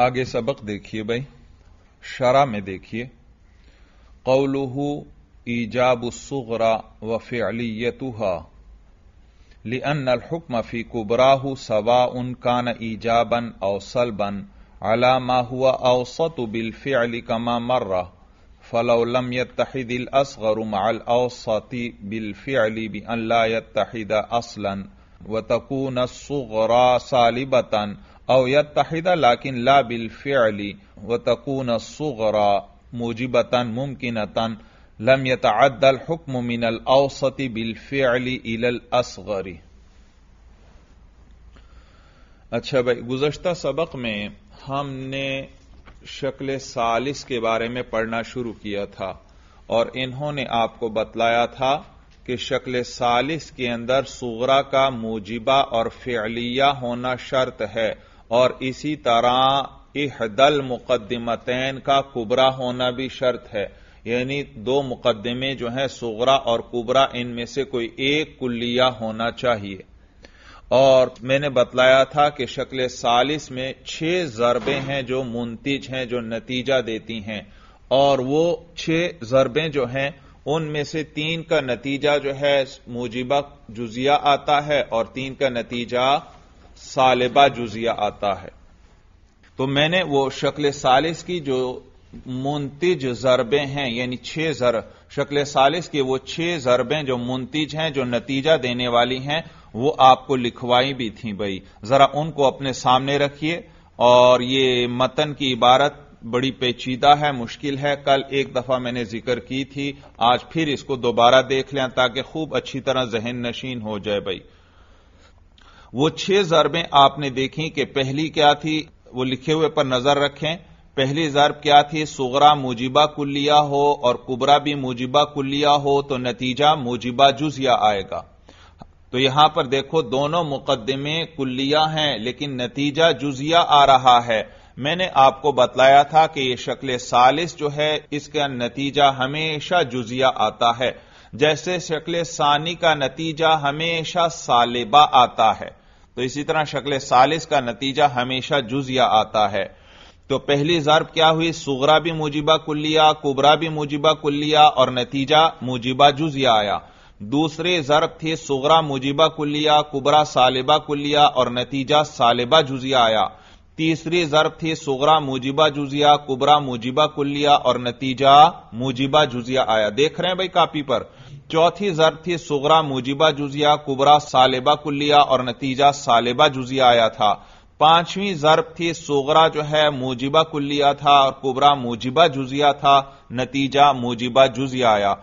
आगे सबक देखिए भाई शरा में देखिए कौलूहू ईजाबुसरा वफ़े अलीतुहा लिअन हुक्म फ़ी कुबराहु सवा उन कान ईजाबन अला अलामा हुआ औसत बिलफ़े अली कमा मर्रा फलौलम यतहिदिल असगरुम अल औसती बिलफ़े अली बी अल्ला यतहिदा असलन व न सुगरा सालिबतन अव यतहिदा लाकिन ला बिल फ़िली व तकून सुगरा मुजिबतन तन लम यतल हुक्म मिनल औसती बिल फ़िली असगरी अच्छा भाई गुजश्ता सबक में हमने शक्ल सालिस के बारे में पढ़ना शुरू किया था और इन्होंने आपको बतलाया था कि शक्ल सालिस के अंदर सुगरा का मुजिबा और फेलिया होना शर्त है और इसी तरह इहदल मुकदमतैन का कुबरा होना भी शर्त है यानी दो मुकदमे जो हैं सुगरा और कुबरा इनमें से कोई एक कुल्लिया होना चाहिए और मैंने बतलाया था कि शक्ल सालिस में छह जरबे हैं जो मुंतिज हैं जो नतीजा देती हैं और वो छह जरबे जो हैं उनमें से तीन का नतीजा जो है मुजिबा जुजिया आता है और तीन का नतीजा सालिबा जुजिया आता है तो मैंने वो शक्ल सालिस की जो मुंतिज जरबे हैं यानी छह जर शक्ल सालिस की वो छह जरबें जो मुंतिज हैं जो नतीजा देने वाली हैं वो आपको लिखवाई भी थी भाई जरा उनको अपने सामने रखिए और ये मतन की इबारत बड़ी पेचीदा है मुश्किल है कल एक दफा मैंने जिक्र की थी आज फिर इसको दोबारा देख लें ताकि खूब अच्छी तरह जहन नशीन हो जाए भाई वो छह जरबें आपने देखी कि पहली क्या थी वो लिखे हुए पर नजर रखें पहली जरब क्या थी सुगरा मुजिबा कुल्लिया हो और कुबरा भी मुजिबा कुल्लिया हो तो नतीजा मुजिबा जुजिया आएगा तो यहां पर देखो दोनों मुकदमे कुल्लिया हैं लेकिन नतीजा जुजिया आ रहा है मैंने आपको बतलाया था कि यह शक्ल सालिस जो है इसका नतीजा हमेशा जुजिया आता है जैसे शक्ल सानी का नतीजा हमेशा सालिबा आता है तो इसी तरह शक्ल सालिस का नतीजा हमेशा जुजिया आता है तो पहली जरब क्या हुई सुगरा भी मुजिबा कुल्लिया कुबरा भी मुजिबा कुल्लिया और नतीजा मुजिबा जुजिया आया दूसरे जरब थे सुगरा मुजिबा कुल्लिया कुबरा सालिबा कुल्लिया और नतीजा सालिबा जुजिया आया तीसरी जरब थे सुगरा मुजिबा जुजिया कुबरा मुजिबा कुल्लिया और नतीजा मुजिबा जुजिया आया देख रहे हैं भाई कापी पर चौथी जरब थी सुगरा मुजिबा जुजिया कुबरा सालेबा कुल्लिया और नतीजा सालेबा जुजिया आया था पांचवीं जरब थी सोगरा जो है मूजिबा कुल्लिया था और कुबरा मुजिबा जुजिया था नतीजा मुजिबा जुजिया आया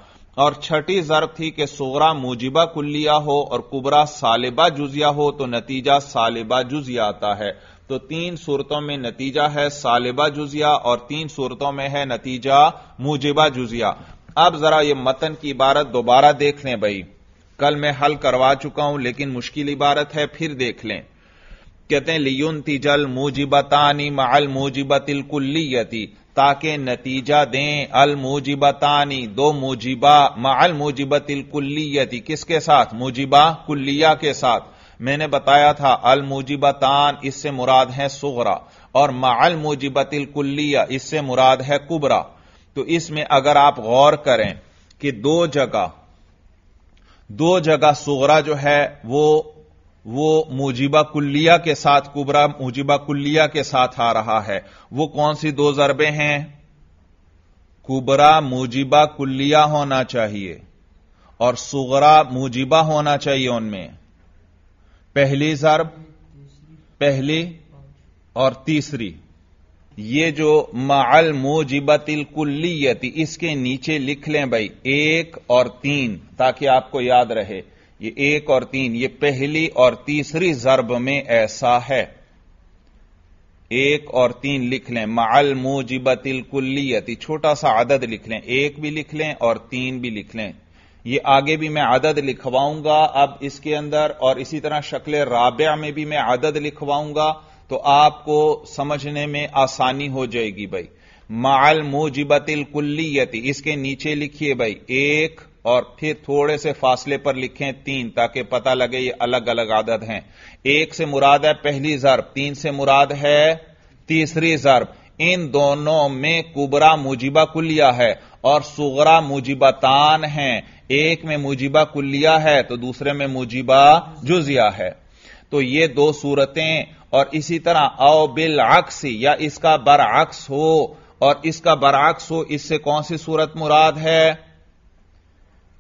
और छठी जरब थी कि सोगरा मुजिबा कुल्लिया हो और कुबरा सालिबा जुजिया हो तो नतीजा सालिबा जुजिया आता है तो तीन सूरतों में नतीजा है सालिबा जुजिया और तीन सूरतों में है नतीजा मुजिबा जुजिया अब जरा यह मतन की इबारत दोबारा देख लें भाई कल मैं हल करवा चुका हूं लेकिन मुश्किल इबारत है फिर देख लें कहते हैं लियुन तिजल मुजिबतानी मल मुजिबतिल कुल्लियती ताकि नतीजा दें अल मुजिबतानी दो मुजिबा मल मुजिबतिल कुल्लियती किसके साथ मुजिबा कुल्लिया के साथ मैंने बताया था अल मुजिबतान इससे मुराद है सुगरा और मल मुजिबतिल कुल्लिया इससे मुराद है कुबरा तो इसमें अगर आप गौर करें कि दो जगह दो जगह सोगरा जो है वो वो मुजीबा कुल्लिया के साथ कुबरा मुजीबा कुल्लिया के साथ आ रहा है वो कौन सी दो जरबे हैं कुबरा मुजीबा कुल्लिया होना चाहिए और सुगरा मुजीबा होना चाहिए उनमें पहली जरब पहली और तीसरी ये जो माल मोजिबतिल कुल्लियति इसके नीचे लिख लें भाई एक और तीन ताकि आपको याद रहे ये एक और तीन ये पहली और तीसरी जरब में ऐसा है एक और तीन लिख लें माल मोजिबतिल कुल्लियति छोटा सा आदद लिख लें एक भी लिख लें और तीन भी लिख लें ये आगे भी मैं आदद लिखवाऊंगा अब इसके अंदर और इसी तरह शक्ल राब्या में भी मैं आदद लिखवाऊंगा तो आपको समझने में आसानी हो जाएगी भाई माल कुल्ली कुल्लीयति इसके नीचे लिखिए भाई एक और फिर थोड़े से फासले पर लिखें तीन ताकि पता लगे ये अलग अलग आदत हैं एक से मुराद है पहली जर्ब तीन से मुराद है तीसरी जर्ब इन दोनों में कुबरा मुजिबा कुलिया है और सुगरा मुजिबातान है एक में मुजिबा कुलिया है तो दूसरे में मुजिबा जुजिया है तो ये दो सूरतें और इसी तरह औ बिल अक्स या इसका बरअक्स हो और इसका बरअक्स हो इससे कौन सी सूरत मुराद है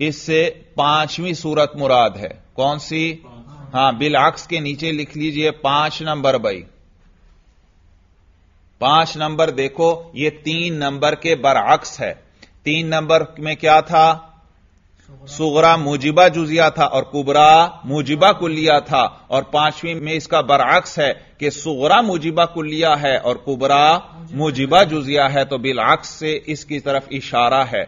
इससे पांचवी सूरत मुराद है कौन सी हां अक्स के नीचे लिख लीजिए पांच नंबर भाई पांच नंबर देखो ये तीन नंबर के बरअक्स है तीन नंबर में क्या था सुगरा मुजिबा जुजिया था और कुबरा मुजिबा कुलिया था और पांचवीं में इसका बरअक्स है कि सुगरा मुजिबा कुलिया है और कुबरा मुजिबा जुजिया है तो बिलअक्स से इसकी तरफ इशारा है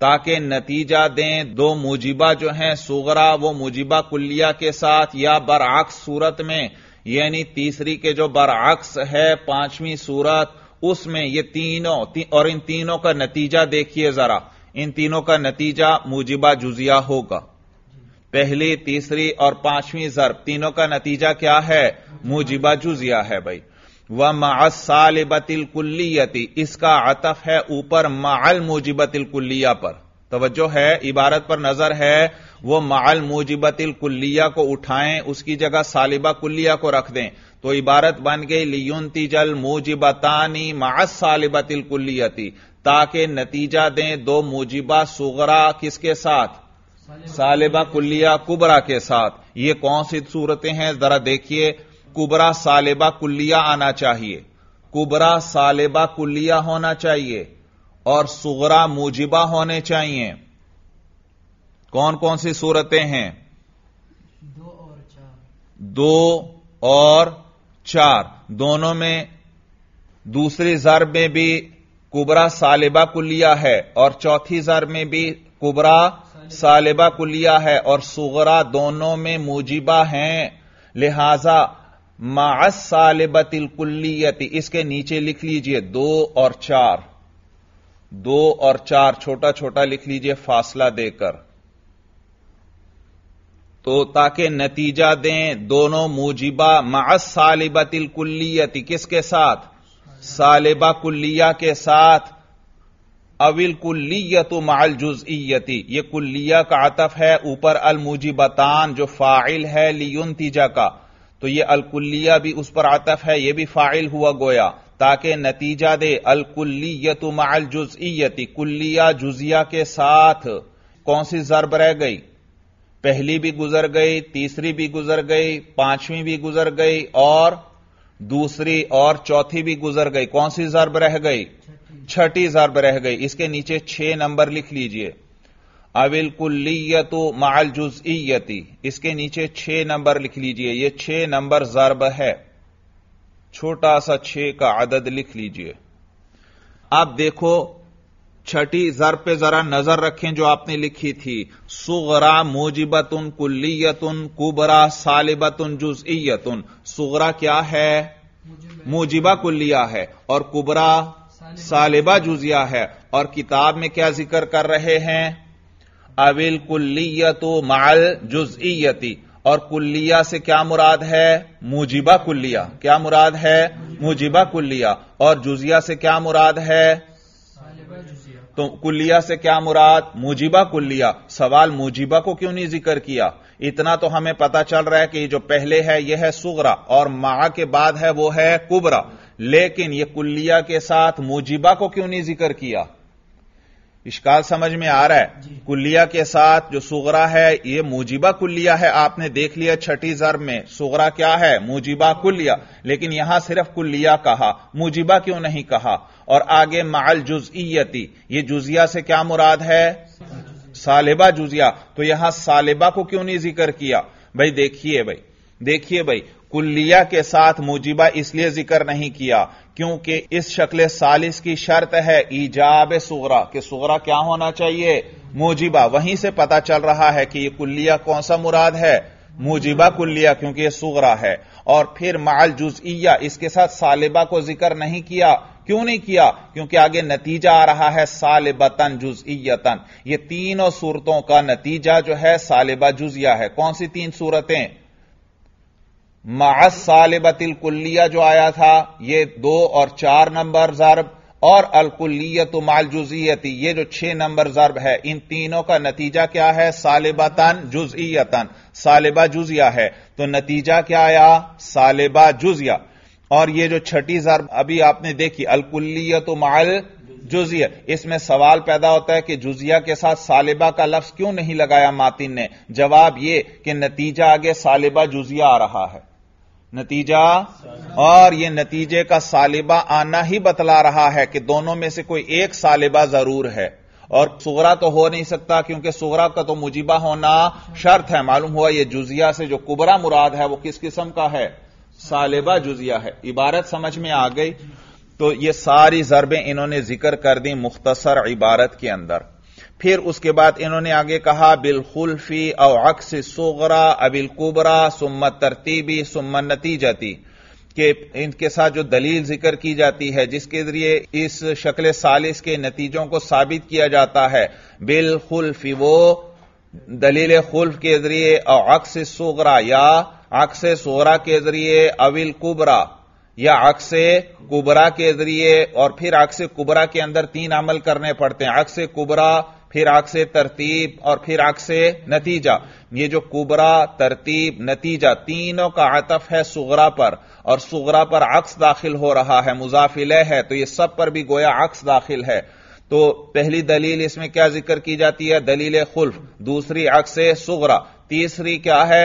ताकि नतीजा दें दो मुजिबा जो हैं सुगरा वो मुजिबा कुलिया के साथ या बरअक्स सूरत में यानी तीसरी के जो बरअक्स है पांचवीं सूरत उसमें ये तीनों ती, और इन तीनों का नतीजा देखिए जरा इन तीनों का नतीजा मुजिबा जुजिया होगा पहले तीसरी और पांचवीं जरब तीनों का नतीजा क्या है मुजिबा जुजिया है भाई वह माल बतिल इसका आतफ है ऊपर माल मूजिबतिल कुल्लिया पर तोज्जो है इबारत पर नजर है वह माल मूजिबतिल कुल्लिया को उठाएं उसकी जगह सालिबा कुल्लिया को रख दें तो इबारत बन गई लियुनती जल मोजिबतानी मासालिबतिल कुल्लियती ताकि नतीजा दें दो मोजिबा सुगरा किसके साथ सालिबा कुल्लिया कुबरा के साथ ये कौन सी सूरतें हैं जरा देखिए कुबरा सालिबा कुल्लिया आना चाहिए कुबरा सालिबा कुल्लिया होना चाहिए और सुगरा मुजिबा होने चाहिए कौन कौन सी सूरतें हैं दो और चार दो और चार दोनों में दूसरी जर में भी कुबरा सालिबा को लिया है और चौथी जर में भी कुबरा सालिबा को लिया है और सुगरा दोनों में मूजिबा हैं लिहाजा मास सालिबतिल कुल्लियत इसके नीचे लिख लीजिए दो और चार दो और चार छोटा छोटा लिख लीजिए फासला देकर तो ताकि नतीजा दें दोनों मूजिबा तिल कुल्लियती किसके साथ सालिबा कुल्लिया के साथ अविल कुल्लियतु माल जुजियति ये कुल्लिया का आतफ है ऊपर अल मुजिबतान जो फाइल है लियुन तीजा का तो ये अलकुल्लिया भी उस पर आतफ है यह भी फाइल हुआ गोया ताकि नतीजा दे अलकुल्लियत माल जुजियति कुल्लिया जुजिया के साथ कौन सी जरब रह गई पहली भी गुजर गई तीसरी भी गुजर गई पांचवी भी गुजर गई और दूसरी और चौथी भी गुजर गई कौन सी जर्ब रह गई छठी जर्ब रह गई इसके नीचे छह नंबर लिख लीजिए अविल कुल्लीयतु माल जुजईयती इसके नीचे छह नंबर लिख लीजिए यह छह नंबर जर्ब है छोटा सा छह का आदद लिख लीजिए आप देखो छठी जर पे जरा नजर रखें जो आपने लिखी थी सुगरा मोजिबतुन कुल्लियतुन कुबरा सालिबतुन जुजइयतुन सुगरा क्या है मोजिबा कुल्लिया है और कुबरा सालिबा जुजिया है और किताब में क्या जिक्र कर रहे हैं अविल कुल्लियतो माल जुजइयती और कुल्लिया से क्या मुराद है मुजिबा कुल्लिया क्या मुराद है मुजिबा कुल्लिया और जुजिया से क्या मुराद है तो कुल्लिया से क्या मुराद मुजीबा कुल्लिया सवाल मुजीबा को क्यों नहीं जिक्र किया इतना तो हमें पता चल रहा है कि जो पहले है यह है सुगरा और मा के बाद है वो है कुबरा लेकिन यह कुल्लिया के साथ मुजीबा को क्यों नहीं जिक्र किया इश्काल समझ में आ रहा है कुल्लिया के साथ जो सुगरा है यह मुजीबा कुल्लिया है आपने देख लिया छठी जर में सुगरा क्या है मुजीबा कुल्लिया लेकिन यहां सिर्फ कुल्लिया कहा मुजीबा क्यों नहीं कहा और आगे माल जुजियती ये जुजिया से क्या मुराद है सालिबा जुजिया तो यहां सालिबा को क्यों नहीं जिक्र किया भाई देखिए भाई देखिए भाई कुल्लिया के साथ मुजिबा इसलिए जिक्र नहीं किया क्योंकि इस शक्ल सालिस की शर्त है ईजाब सुगरा कि सुगरा क्या होना चाहिए मुजिबा वहीं से पता चल रहा है कि यह कुल्लिया कौन सा मुराद है मुजिबा कुल्लिया क्योंकि यह सुगरा है और फिर माल जुजिया इसके साथ सालिबा को जिक्र नहीं किया क्यों नहीं किया क्योंकि आगे नतीजा आ रहा है सालिबतन जुजियतन ये तीनों सूरतों का नतीजा जो है सालिबा जुजिया है कौन सी तीन सूरतें मास सालिबतिल कुल्लिया जो आया था ये दो और चार नंबर जरब और अलकुल्लियत मालजुजियती ये जो छह नंबर जरब है इन तीनों का नतीजा क्या है सालिबातान जुजियतन सालिबा जुजिया है तो नतीजा क्या आया सालिबा जुजिया और ये जो छठी जरब अभी आपने देखी अलकुल्लियत माल जुजिया इसमें सवाल पैदा होता है कि जुजिया के साथ सालिबा का लफ्ज क्यों नहीं लगाया मातिन ने जवाब यह कि नतीजा आगे सालिबा जुजिया आ रहा है नतीजा और यह नतीजे का सालिबा आना ही बतला रहा है कि दोनों में से कोई एक सालिबा जरूर है और सुगरा तो हो नहीं सकता क्योंकि सुगरा का तो मुजीबा होना शर्त है मालूम हुआ यह जुजिया से जो कुबरा मुराद है वो किस किस्म का है सालिबा जुजिया है इबारत समझ में आ गई तो ये सारी जरबें इन्होंने जिक्र कर दी मुख्तसर इबारत के अंदर फिर उसके बाद इन्होंने आगे कहा बिलखुल्फी और अक्स सोगरा अबिल कुबरा सुम्मत तरतीबी सुम्मत नतीजती के इनके साथ जो दलील जिक्र की जाती है जिसके जरिए इस शक्ल सालिस के नतीजों को साबित किया जाता है बिलखुल्फी वो दलील खुल्फ के जरिए और अक्स सोगरा या अक्स सोरा के जरिए अविल कुबरा या अक्स कुबरा के जरिए और फिर अक्स कुबरा के अंदर तीन अमल करने पड़ते हैं अक्स कुबरा फिर आग से तरतीब और फिर आग से नतीजा ये जो कुबरा तरतीब नतीजा तीनों का आतफ है सुगरा पर और सुगरा पर अक्स दाखिल हो रहा है मुजाफिल है तो ये सब पर भी गोया अक्स दाखिल है तो पहली दलील इसमें क्या जिक्र की जाती है दलील खुल्फ दूसरी अक्स सुगरा तीसरी क्या है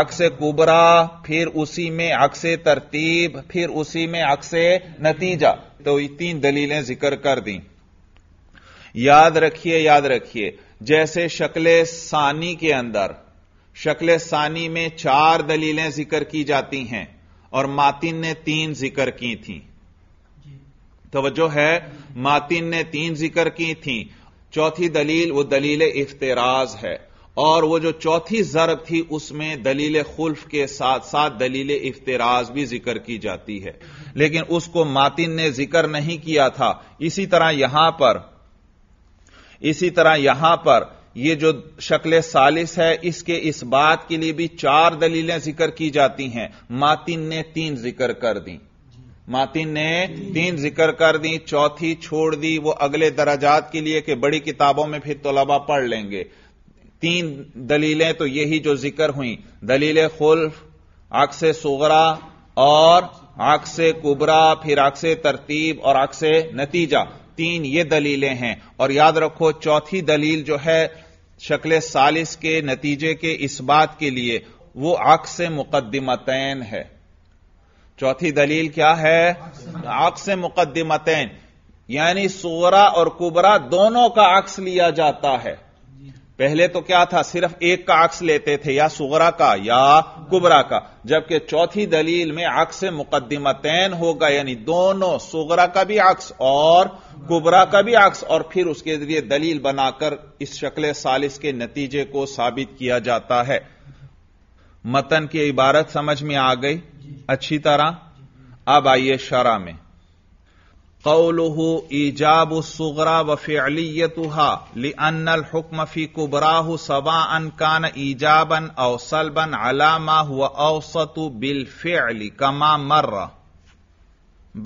अक्स कुबरा फिर उसी में अक्स तरतीब फिर उसी में अक्स नतीजा तो ये तीन दलीलें जिक्र कर दी याद रखिए याद रखिए जैसे शक्ल सानी के अंदर शक्ल सानी में चार दलीलें जिक्र की जाती हैं और मातिन ने तीन जिक्र की थी तोज्जो है मातिन ने तीन जिक्र की थी चौथी दलील वो दलील इफ्तराज है और वो जो चौथी जरब थी उसमें दलील खुल्फ के साथ साथ दलील इफ्तराज भी जिक्र की जाती है लेकिन उसको मातिन ने जिक्र नहीं किया था इसी तरह यहां पर इसी तरह यहां पर यह जो शक्ल सालिस है इसके इस बात के लिए भी चार दलीलें जिक्र की जाती हैं मातिन ने तीन जिक्र कर दी मातिन ने तीन जिक्र कर दी चौथी छोड़ दी वो अगले दराजात के लिए कि बड़ी किताबों में फिर तलबा पढ़ लेंगे तीन दलीलें तो यही जो जिक्र हुई दलील खुल्फ आक्स सोगरा और आक्स कुबरा फिर आक्स तरतीब और आक्स नतीजा तीन ये दलीलें हैं और याद रखो चौथी दलील जो है शक्ल सालिस के नतीजे के इस बात के लिए वो अक्स मुकदमतैन है चौथी दलील क्या है अक्स मुकदमतैन यानी सोरा और कुबरा दोनों का अक्स लिया जाता है पहले तो क्या था सिर्फ एक का अक्स लेते थे या सुगरा का या कुबरा का जबकि चौथी दलील में अक्स तैन होगा यानी दोनों सुगरा का भी अक्स और कुबरा का भी अक्स और फिर उसके जरिए दलील बनाकर इस शक्ल सालिस के नतीजे को साबित किया जाता है मतन की इबारत समझ में आ गई अच्छी तरह अब आइए शरा में कौलह ईजाब सुगरा व फ़ियलियतहा लिअनल हुक्म फ़ी कुबराह सबा अन कान ईजाबन औ सलबन अलामा हुआ औसतु बिल फ़ियली कमा मर्र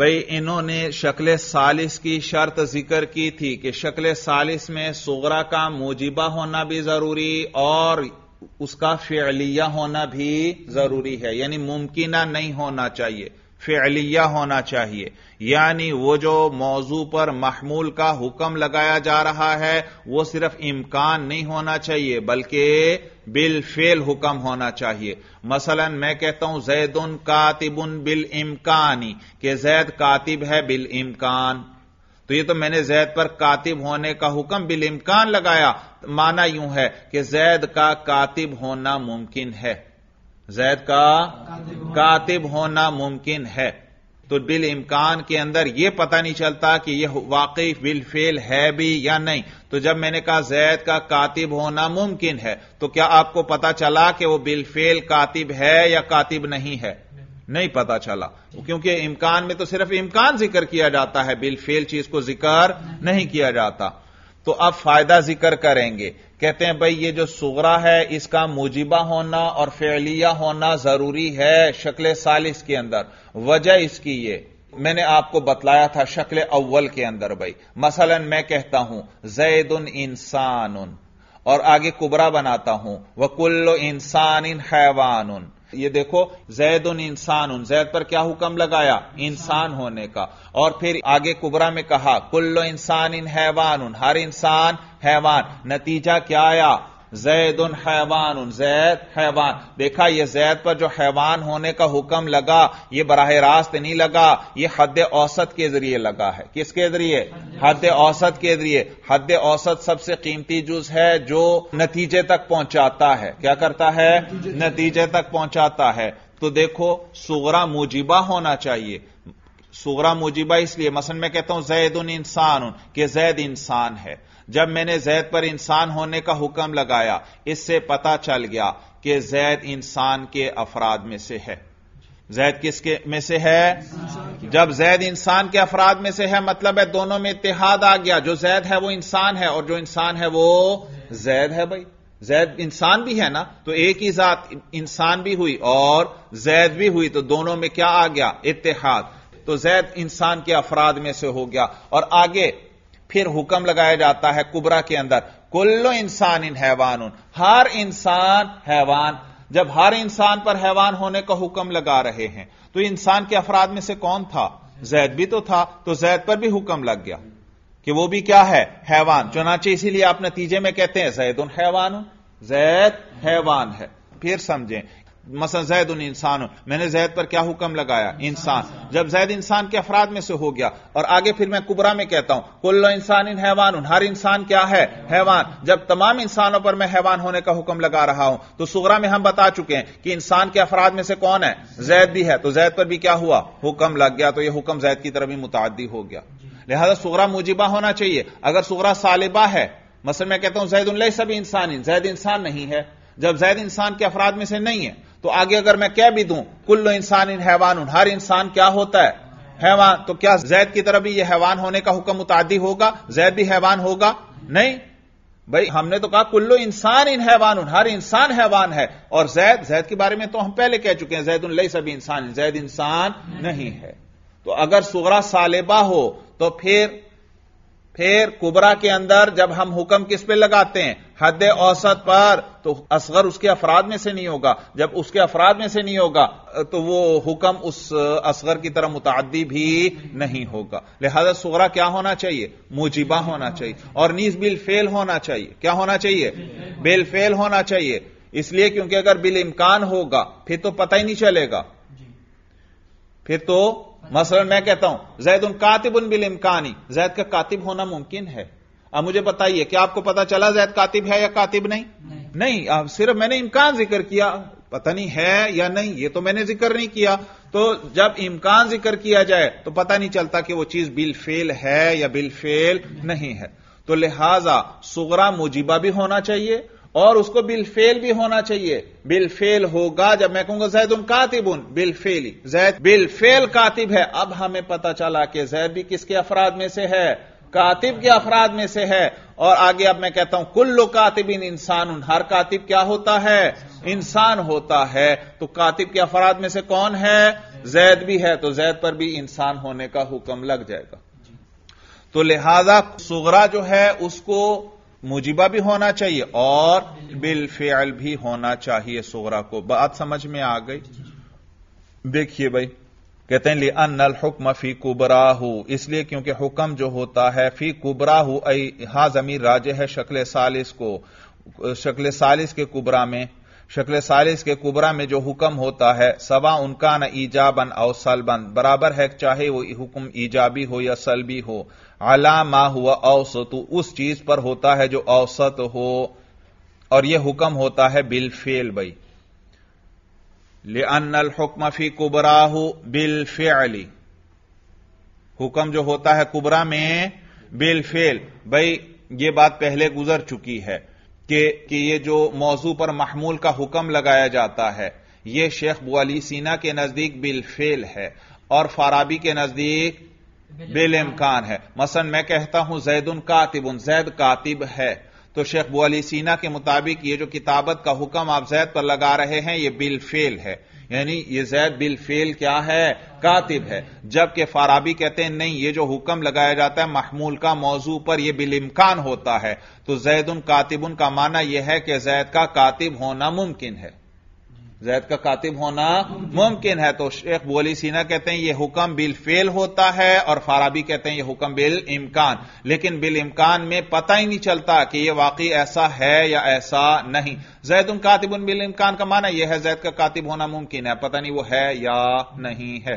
भाई इन्होंने शक्ल सालिस की शर्त जिक्र की थी कि शक्ल सालिस में सुगरा का मोजिबा होना भी जरूरी और उसका फ़ियलिया होना भी जरूरी है यानी मुमकिना नहीं होना चाहिए फेलिया होना चाहिए यानी वो जो मौजू पर महमूल का हुक्म लगाया जा रहा है वो सिर्फ इम्कान नहीं होना चाहिए बल्कि बिल फेल हुक्म होना चाहिए मसलन मैं कहता हूं जैद उन कातिबुन बिल इम्कानी के जैद कातिब है बिल इम्कान तो ये तो मैंने जैद पर कातिब होने का हुक्म बिल इम्कान लगाया माना यूं है कि जैद का कातिब होना मुमकिन है जैद का कातिब होना मुमकिन है तो बिल इम्कान के अंदर यह पता नहीं चलता कि यह वाकई बिलफेल है भी या नहीं तो जब मैंने कहा जैद का कातिब होना मुमकिन है तो क्या आपको पता चला कि वह बिलफेल कातिब है या कातिब नहीं है नहीं पता चला क्योंकि इम्कान में तो सिर्फ इम्कान जिक्र किया जाता है बिलफेल चीज को जिक्र नहीं किया जाता तो अब फायदा जिक्र करेंगे कहते हैं भाई ये जो सुगरा है इसका मुजिबा होना और फेलिया होना जरूरी है शक्ल सालिस के अंदर वजह इसकी ये मैंने आपको बतलाया था शक्ल अव्वल के अंदर भाई मसलन मैं कहता हूं जैद उन इंसान उन और आगे कुबरा बनाता हूं वकुल्लो इंसान इन हैवान ये देखो जैद उन इंसान उन जैद पर क्या हुक्म लगाया इंसान होने का और फिर आगे कुबरा में कहा कुल्लो इंसान इन हैवान उन हर इंसान हैवान नतीजा क्या आया जैद उन हैवान उन जैद हैवान देखा ये जैद पर जो हैवान होने का हुक्म लगा ये बराह रास्त नहीं लगा यह हद औसत के जरिए लगा है किसके जरिए हद औसत के जरिए हद औसत सबसे कीमती जुज है जो नतीजे तक पहुंचाता है क्या करता है नतीजे तक पहुंचाता है तो देखो सुगरा मुजिबा होना चाहिए सुगरा मुजिबा इसलिए मसन में कहता हूं जैद उन इंसान उन कि जैद इंसान है जब मैंने जैद पर इंसान होने का हुक्म लगाया इससे पता चल गया कि जैद इंसान के अफराद में से है जैद किसके में से है जब जैद इंसान के अफराद में से है मतलब है दोनों में इतिहाद आ गया जो जैद है वो इंसान है और जो इंसान है वो जैद है भाई जैद इंसान भी है ना तो एक ही जात इंसान भी हुई और जैद भी हुई तो दोनों में क्या आ गया इतिहाद तो जैद इंसान के अफराद में से हो गया और आगे फिर हुक्म लगाया जाता है कुबरा के अंदर कुल्लो इंसान इन हैवान हर इंसान हैवान जब हर इंसान पर हैवान होने का हुक्म लगा रहे हैं तो इंसान के अफराद में से कौन था जैद भी तो था तो जैद पर भी हुक्म लग गया कि वो भी क्या है हैवान चुनाचे इसीलिए आप नतीजे में कहते हैं जैद उन हैवान जैद हैवान है फिर समझें मसन जैद उन इंसान मैंने जैद पर क्या हुक्म लगाया इंसान जब जैद इंसान के अफराद में से हो गया और आगे फिर मैं कुबरा में कहता हूं कुल्लो इंसान इन हैवान हर इंसान क्या है हैवान जब तमाम इंसानों पर मैं हैवान होने का हुक्म लगा रहा हूं तो सुगरा में हम बता चुके हैं कि इंसान के अफराद में से कौन है जैद भी है तो जैद पर भी क्या हुआ हुक्म लग गया तो यह हुक्म जैद की तरफ ही मुतदी हो गया लिहाजा सुगरा मुजिबा होना चाहिए अगर सुगरा सालिबा है मसल मैं कहता हूं जैद उन सभी इंसान जैद इंसान नहीं है जब जैद इंसान के अफराद में से नहीं है तो आगे अगर मैं कह भी दूं कुल्लो इंसान इन हैवान हर इंसान क्या होता है हैवान तो क्या जैद की तरह भी यह हैवान होने का हुक्म मुतादी होगा जैद भी हैवान होगा नहीं भाई हमने तो कहा कुल्लो इंसान इन हैवान हर इंसान हैवान है और जैद जैद के बारे में तो हम पहले कह चुके हैं जैद उन सभी इंसान जैद इंसान नहीं है तो अगर सुगरा सालेबा हो तो फिर फिर कुबरा के अंदर जब हम हुक्म किस पे लगाते हैं हद औसत पर तो असगर उसके अफराद में से नहीं होगा जब उसके अफराद में से नहीं होगा तो वो हुक्म उस असगर की तरह मुतदी भी नहीं होगा लिहाजा सगरा क्या होना चाहिए मुजिबा होना चाहिए और नीज बिल फेल होना चाहिए क्या होना चाहिए बिल फेल होना चाहिए इसलिए क्योंकि अगर बिल इम्कान होगा फिर तो पता ही नहीं चलेगा फिर तो मसलन मैं कहता हूं जैद उन कातिब उन बिल इम्कानी जैद का कातिब होना मुमकिन है अब मुझे बताइए क्या आपको पता चला जैद कातिब है या कातिब नहीं नहीं, नहीं आप सिर्फ मैंने इम्कान जिक्र किया पता नहीं है या नहीं ये तो मैंने जिक्र नहीं किया तो जब इम्कान जिक्र किया जाए तो पता नहीं चलता कि वो चीज बिल फेल है या बिल फेल नहीं है तो लिहाजा सुगरा मुजीबा भी होना चाहिए और उसको बिल फेल भी होना चाहिए बिल फेल होगा जब मैं कहूंगा जैद उन कातिब उन बिल फेली जैद बिल फेल कातिब है अब हमें पता चला कि जैद भी किसके अफराद में से है कातिब के अफराद में से है और आगे अब मैं कहता हूं कुल लो कातिब इन इंसान उन हर कातिब क्या होता है इंसान होता है तो कातिब के अफराद में से कौन है जैद भी है तो जैद पर भी इंसान होने का हुक्म लग जाएगा तो लिहाजा सुगरा जो है उसको मुजिबा भी होना चाहिए और बिलफेल भी होना चाहिए सुगरा को बात समझ में आ गई देखिए भाई कहते हैं अन नल हुक्म फी कुबराहू इसलिए क्योंकि हुक्म जो होता है फी कुबराहू हा जमीर राजे है शक्ल सालिस को शक्ल सालिस के कुबरा में शक्ल सालिस के कुबरा में जो हुक्म होता है सवा उनका न ईजाबन और सलबन बराबर है चाहे वो हुक्म ईजाबी हो या सलबी हो अला मा हुआ औसत उस चीज पर होता है जो औसत हो और यह हुक्म होता है बिलफेल भाई लेअनल हुक्म फी कुबराह बिल फेली हुक्म जो होता है कुबरा में बिल फेल भाई ये बात पहले गुजर चुकी है कि कि ये जो मौजू पर महमूल का हुक्म लगाया जाता है ये शेख बुआली सीना के नजदीक बिल फेल है और फाराबी के नजदीक बिल इमकान है मसन मैं कहता हूं जैद उन उन जैद कातिब है तो शेख बुअली सीना के मुताबिक ये जो किताबत का हुक्म आप जैद पर लगा रहे हैं ये बिल फेल है यानी ये जैद बिल फेल क्या है कातिब है जबकि फाराबी कहते हैं नहीं ये जो हुक्म लगाया जाता है महमूल का मौजू पर यह बिलमकान होता है तो जैद उन कातिब उनका माना यह है कि जैद का कातिब होना मुमकिन है जैद का कातिब होना मुमकिन है तो शेख बोली सीना कहते हैं यह हुक्म बिल फेल होता है और फाराबी कहते हैं यह हुक्म बिल इमकान लेकिन बिल इमकान में पता ही नहीं चलता कि यह वाकई ऐसा है या ऐसा नहीं जैद उन कातिब उन बिल इमकान का माना यह है जैद का कातिब होना मुमकिन है पता नहीं वो है या नहीं है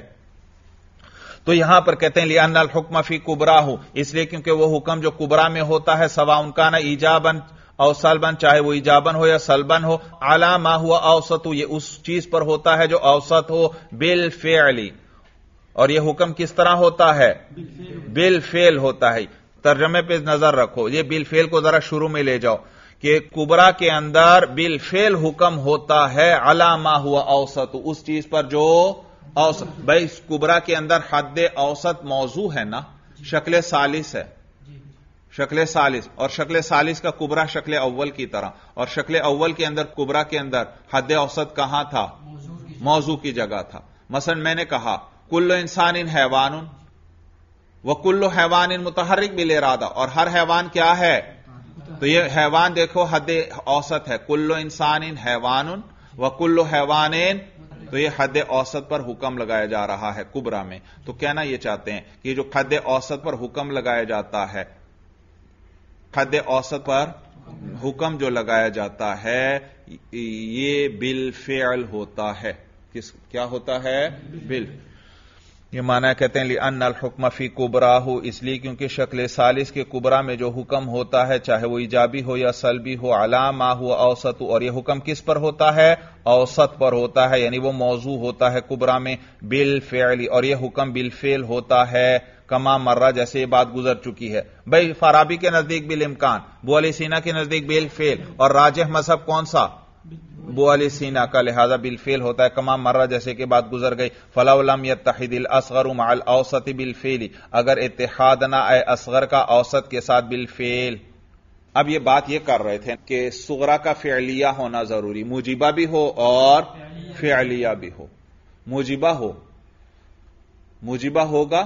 तो यहां पर कहते हैं लियान हुक्म फी कुबरा हो इसलिए क्योंकि वह हुक्म जो कुबरा में होता है सवा उनका ना ईजाबन और सलबन चाहे वो इजाबन हो या सलबन हो आला मा हुआ औसत हो ये उस चीज पर होता है जो औसत हो बिल फेली और यह हुक्म किस तरह होता है बिल फेल होता है तर्जमे पे नजर रखो ये बिल फेल को जरा शुरू में ले जाओ कि कुबरा के अंदर बिल फेल हुक्म होता है मा हुआ औसत उस चीज पर जो औसत भाई कुबरा के अंदर हद औसत मौजू है ना शक्ल सालिस है शक्ल सालिस और शक्ल सालिस का कुबरा शक्ल अव्वल की तरह और शक्ल अव्वल के अंदर कुबरा के अंदर हद औसत कहां था मौजू की जगह था मसन मैंने कहा कुल्लो इंसान इन हैवान व कुल्लो हैवान इन मुतहरिक रहा था और हर हैवान क्या है तो यह हैवान देखो हद औसत है कुल्लो इंसान इन हैवान व कुल्लो हैवान इन तो यह हद औसत पर हुक्म लगाया जा रहा है कुबरा में तो कहना यह चाहते हैं कि जो हद औसत पर हुक्म लगाया जाता है हद औसत पर हुक्म जो लगाया जाता है ये बिल फेल होता है किस क्या होता है बिल ये माना कहते हैं अन अलहुक्म फी कुबरा हो इसलिए क्योंकि शक्ल सालिस के कुबरा में जो हुक्म होता है चाहे वो ईजाबी हो या सलबी हो अलामा हो औसत और यह हुक्म किस पर होता है औसत पर होता है यानी वो मौजू होता है कुबरा में बिल फेली और यह हुक्म बिल फेल होता है कमा मर्रा जैसे ये बात गुजर चुकी है भाई फराबी के नजदीक बिल इम्कान बुअली सीना के नजदीक बिल फेल और राजह मजहब कौन सा बुअली सीना का लिहाजा बिल फेल होता है कमा मर्रा जैसे कि बात गुजर गई फलाउलम या तहिदिल असगर उमाल औसत बिल फेली अगर इतिहाद ना आए असगर का औसत के साथ बिल फेल अब ये बात ये कर रहे थे कि सुगरा का फेलिया होना जरूरी मुजिबा भी हो और फेलिया भी हो मुजिबा हो मुजिबा होगा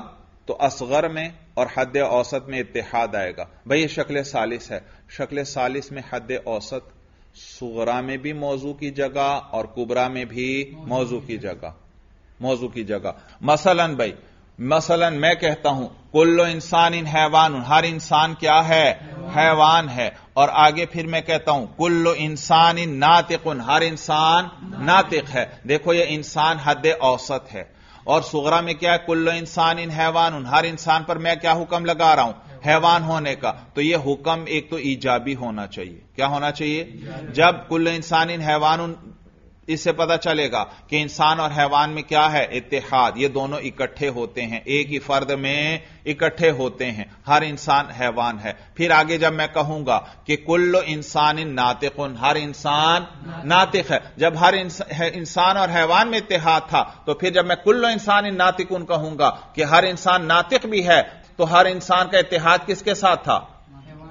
तो असगर में और हद औसत में इतिहाद आएगा भाई ये शक्ल सालिस है शक्ल सालिस में हद औसत सुगरा में भी मौजू की जगह और कुबरा में भी मौजू की जगह मौजू की जगह मसलन भाई मसलन मैं कहता हूं कुल्लो इंसान इन हैवान हर इंसान क्या है हैवान है और आगे फिर मैं कहता हूं कुल्लो इंसान इन नातिक हर इंसान नातिक है देखो ये इंसान हद औसत है और सुगरा में क्या है कुल्लो इंसान इन हैवान उन हर इंसान पर मैं क्या हुक्म लगा रहा हूं हैवान होने का तो यह हुक्म एक तो ईजाबी होना चाहिए क्या होना चाहिए जब कुल इंसान इन हैवान उन इससे पता चलेगा कि इंसान और हैवान में क्या है इतिहाद ये दोनों इकट्ठे होते हैं एक ही फर्द में इकट्ठे होते हैं हर इंसान हैवान है फिर आगे जब मैं कहूंगा कि कुल्लो इंसान इन नातिकुन हर इंसान नातिक है जब हर इंसान और हैवान में इतिहाद था तो फिर जब मैं कुल्लो इंसान इन नातिकुन कहूंगा कि हर इंसान नातिक भी है तो हर इंसान का इतिहाद किसके साथ था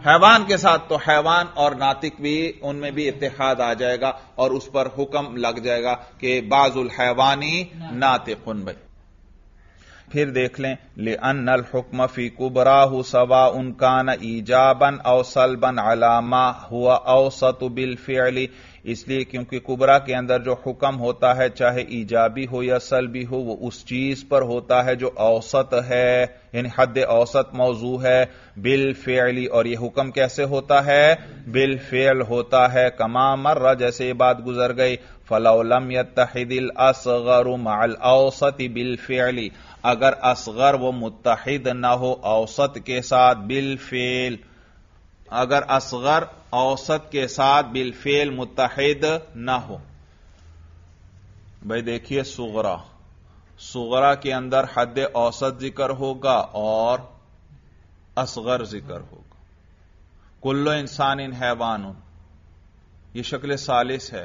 हैवान के साथ तो हैवान और नातिक भी उनमें भी इतिहाद आ जाएगा और उस पर हुक्म लग जाएगा कि बाजुल हैवानी नातिकुन भाई फिर देख लें ले अनल हुक्म फी कुबराहु सवा उनका न ईजाबन बन अलामा हुआ औसत बिल फेली इसलिए क्योंकि कुबरा के अंदर जो हुक्म होता है चाहे ईजाबी हो या सल भी हो वो उस चीज पर होता है जो औसत है यानी हद औसत मौजू है बिल फेली और ये हुक्म कैसे होता है बिल फेल होता है कमा मर्रा जैसे ये बात गुजर गई फलाउलम यदिल असगर माल औसत बिल फेली अगर असगर वो मुतहद ना हो औसत के साथ बिल फेल अगर असगर औसत के साथ बिलफेल मुतहद ना हो भाई देखिए सुगरा सुगरा के अंदर हद औसत जिक्र होगा और असगर जिक्र होगा कुल्लो इंसान इन हैवान ये शक्ल सालिस है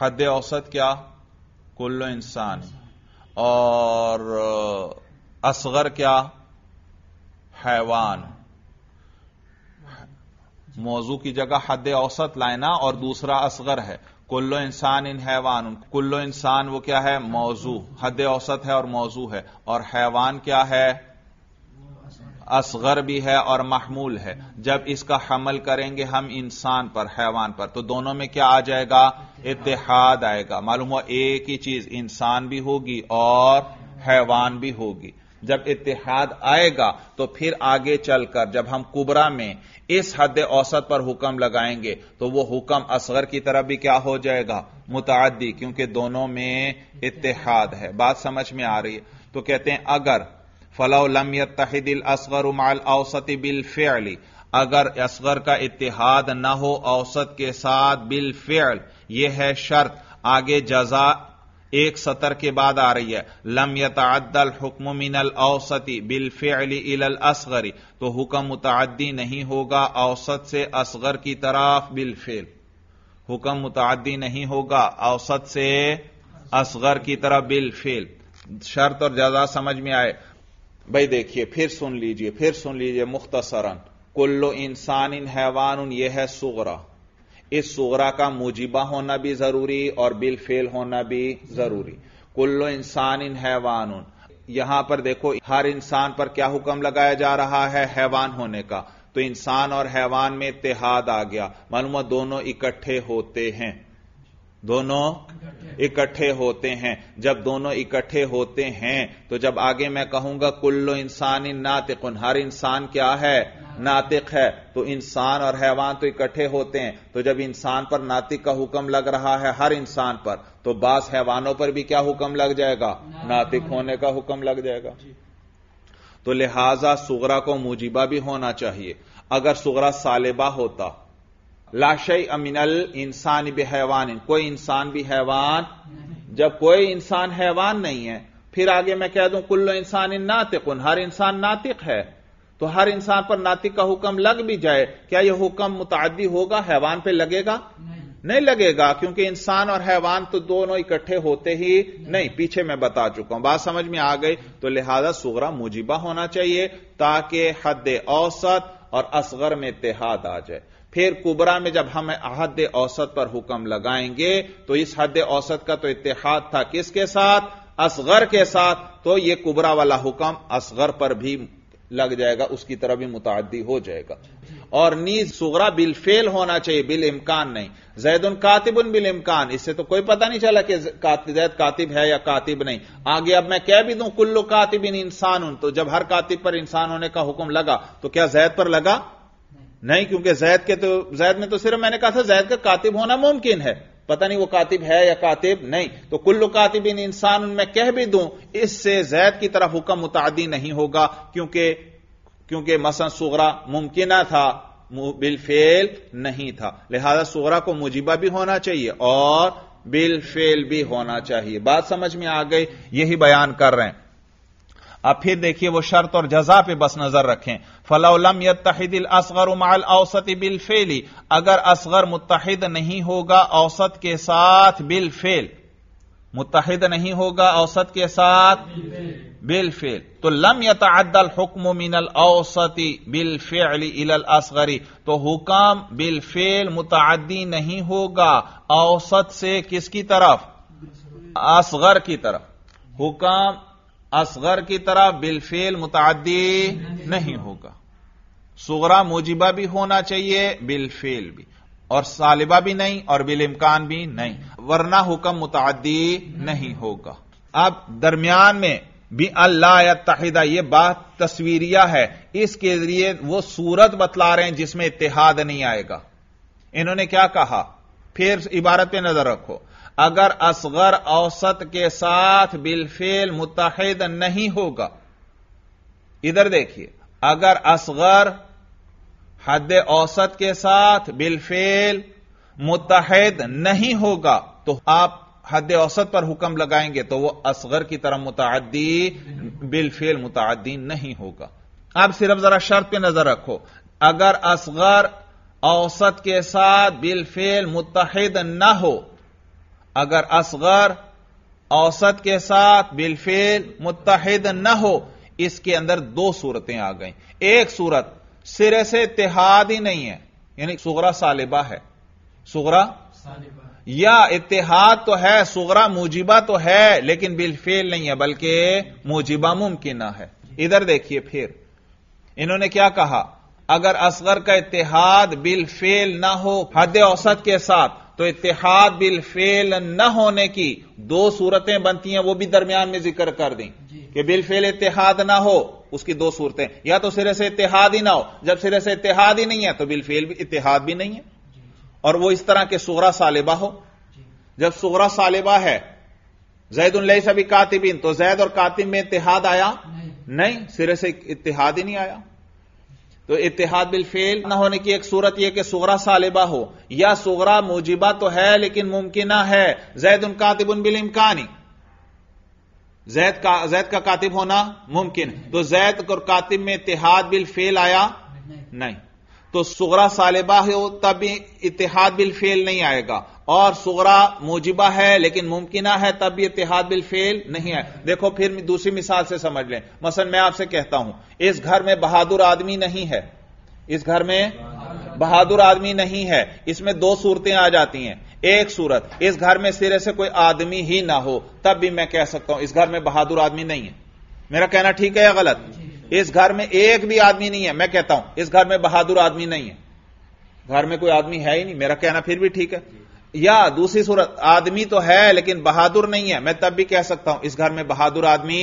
हद औसत क्या कुल्लो इंसान और असगर क्या हैवान मौजू की जगह हद औसत लाना और दूसरा असगर है कुल्लो इंसान इन हैवान कुल्लो इंसान वो क्या है मौजू हद औसत है और मौजू है और हैवान क्या है असगर भी है और महमूल है जब इसका हमल करेंगे हम इंसान पर हैवान पर तो दोनों में क्या आ जाएगा इतिहाद आएगा मालूम हुआ एक ही चीज इंसान भी होगी और हैवान भी होगी जब इतिहाद आएगा तो फिर आगे चलकर जब हम कुबरा में इस हद औसत पर हुक्म लगाएंगे तो वह हुक्म असगर की तरफ भी क्या हो जाएगा मुतादी क्योंकि दोनों में इतिहाद है बात समझ में आ रही है तो कहते हैं अगर फलाउलम तहिदिल असगर उमाल औसत बिल फेली अगर असगर का इतिहाद ना हो औसत के साथ बिल फेल यह है शर्त आगे जजा एक सतर के बाद आ रही है लम यतादल हुक्म मिनल औसती बिलफेल इलल असगरी तो हुक्म मुतादी नहीं होगा औसत से असगर की तरफ बिलफेल हुक्म मुतादी नहीं होगा औसत से असगर की तरफ बिलफेल शर्त और जजा समझ में आए भाई देखिए फिर सुन लीजिए फिर सुन लीजिए मुख्तसरन कुल्लो इंसान इन हैवान यह है सुगरा इस सोगरा का मुजिबा होना भी जरूरी और बिल फेल होना भी जरूरी कुल्लो इंसान इन हैवान उन यहां पर देखो हर इंसान पर क्या हुक्म लगाया जा रहा है हैवान होने का तो इंसान और हैवान में इतिहाद आ गया मालूम दोनों इकट्ठे होते हैं दोनों इकट्ठे होते हैं जब दोनों इकट्ठे होते हैं तो जब आगे मैं कहूंगा कुल्लो इंसान इन नातिक हर इंसान क्या है नातिक है तो इंसान और हैवान तो इकट्ठे होते हैं तो जब इंसान पर नातिक का हुक्म लग रहा है हर इंसान पर तो बास हैवानों पर भी क्या हुक्म लग जाएगा नातिक होने का हुक्म लग जाएगा तो लिहाजा सुगरा को मुजीबा भी होना चाहिए अगर सुगरा सालेबा होता लाशई अमिनल इंसान भी हैवान कोई इंसान भी हैवान जब कोई इंसान हैवान नहीं है फिर आगे मैं कह दूं कुल्लो इंसान इन नातिकुन हर इंसान नातिक है तो हर इंसान पर नातिक का हुक्म लग भी जाए क्या यह हुक्म मुतादी होगा हैवान पर लगेगा नहीं, नहीं लगेगा क्योंकि इंसान और हैवान तो दोनों इकट्ठे होते ही नहीं।, नहीं पीछे मैं बता चुका हूं बात समझ में आ गई तो लिहाजा सुगरा मुजिबा होना चाहिए ताकि हद औसत और असगर में इतिहाद आ जाए फिर कुबरा में जब हम हद औसत पर हुक्म लगाएंगे तो इस हद औसत का तो इतिहाद था किसके साथ असगर के साथ तो ये कुबरा वाला हुक्म असगर पर भी लग जाएगा उसकी तरह भी मुतदी हो जाएगा और नीज सुगरा बिल फेल होना चाहिए बिल इमकान नहीं जैदन उन बिल इमकान इससे तो कोई पता नहीं चला कि जैद कातिब है या कातिब नहीं आगे अब मैं कह भी दूं कुल्लू कातिबिन इंसान उन तो जब हर कातिब पर इंसान होने का हुक्म लगा तो क्या जैद पर लगा नहीं क्योंकि जैद के तो जैद में तो सिर्फ मैंने कहा था जैद का कातिब होना मुमकिन है पता नहीं वो कातिब है या कातिब नहीं तो कुल्लु कातिब इन इंसान उनमें कह भी दूं इससे जैद की तरफ हुक्म मुतादी नहीं होगा क्योंकि क्योंकि मसन सुगरा मुमकिना था बिलफेल नहीं था लिहाजा सुगरा को मुजिबा भी होना चाहिए और बिलफेल भी होना चाहिए बात समझ में आ गई यही बयान कर रहे हैं अब फिर देखिए वो शर्त और जजा पे बस नजर रखें फलाउलम यतहिदिल असगर माल औसत बिल फेली अगर असगर मुतहद नहीं होगा औसत के साथ बिल फेल मुतहद नहीं होगा औसत के साथ बिल फेल तो लम यतल हुक्म मिनल औसती बिल फेल इलल असगरी तो हुक्म बिल फेल मुतदी नहीं होगा औसत से किसकी तरफ असगर की तरफ हुक्म असगर की तरह बिलफेल मुतदी नहीं होगा सुगरा मोजिबा भी होना चाहिए बिलफेल भी और सालिबा भी नहीं और बिल इमकान भी नहीं वरना हुक्म मुतादी नहीं होगा अब दरमियान में भी अल्लाह या तहिदा यह बात तस्वीरिया है इसके जरिए वो सूरत बतला रहे हैं जिसमें इतिहाद नहीं आएगा इन्होंने क्या कहा फिर इबारत पर नजर रखो अगर असगर औसत के साथ बिलफेल मुतहद नहीं होगा इधर देखिए अगर असगर हद औसत के साथ बिलफेल मुतहद नहीं होगा तो आप हद औसत पर हुक्म लगाएंगे तो वह असगर की तरह मुतादी बिलफेल मुतादी नहीं होगा आप सिर्फ जरा शर्त पर नजर रखो अगर असगर औसत के साथ बिलफेल मुतहद ना हो अगर असगर औसत के साथ बिलफेल मुतहद न हो इसके अंदर दो सूरतें आ गई एक सूरत सिरे से इतिहाद ही नहीं है यानी सुगरा सालिबा है सुगरा या इतिहाद तो है सुगरा मुजिबा तो है लेकिन बिलफेल नहीं है बल्कि मुजिबा मुमकिन है इधर देखिए फिर इन्होंने क्या कहा अगर असगर का इतिहाद बिलफेल ना हो हद औसत के साथ तो इतिहाद बिल फेल न होने की दो सूरतें बनती हैं वो भी दरमियान में जिक्र कर दें कि बिल फेल इतिहाद ना हो उसकी दो सूरतें या तो सिरे से इतिहाद ही ना हो जब सिरे से इतिहाद ही नहीं है तो बिल फेल इतिहाद भी नहीं है और वो इस तरह के सोरा सालिबा हो जब सोरा सालिबा है जैद लई सभी कातिबिन तो जैद और कातिब में इतिहाद आया नहीं, नहीं सिरे से इतिहाद ही नहीं आया तो इतिहाद बिल फेल ना होने की एक सूरत यह कि सुगरा सालिबा हो या सुगरा मोजिबा तो है लेकिन मुमकिन है जैद उन उन बिल इमकानी जैद का जैद का कातिब होना मुमकिन तो जैद और कातिब में इतिहाद बिल फेल आया नहीं तो सुगरा सालिबा हो तब इतिहाद बिल फेल नहीं आएगा और सुगरा मोजिबा है लेकिन मुमकिना है तब भी इतिहाद बिल फेल नहीं है देखो फिर दूसरी मिसाल से समझ लें मसल मैं आपसे कहता हूं इस घर में बहादुर आदमी नहीं है इस घर में बहादुर आदमी नहीं है इसमें दो सूरतें आ जाती हैं एक सूरत इस घर में सिरे से कोई आदमी ही ना हो तब भी मैं कह सकता हूं इस घर में बहादुर आदमी नहीं है मेरा कहना ठीक है या गलत इस घर में एक भी आदमी नहीं है मैं कहता हूं इस घर में बहादुर आदमी नहीं है घर में कोई आदमी है ही नहीं मेरा कहना फिर भी ठीक है या दूसरी सूरत आदमी तो है लेकिन बहादुर नहीं है मैं तब भी कह सकता हूं इस घर में बहादुर आदमी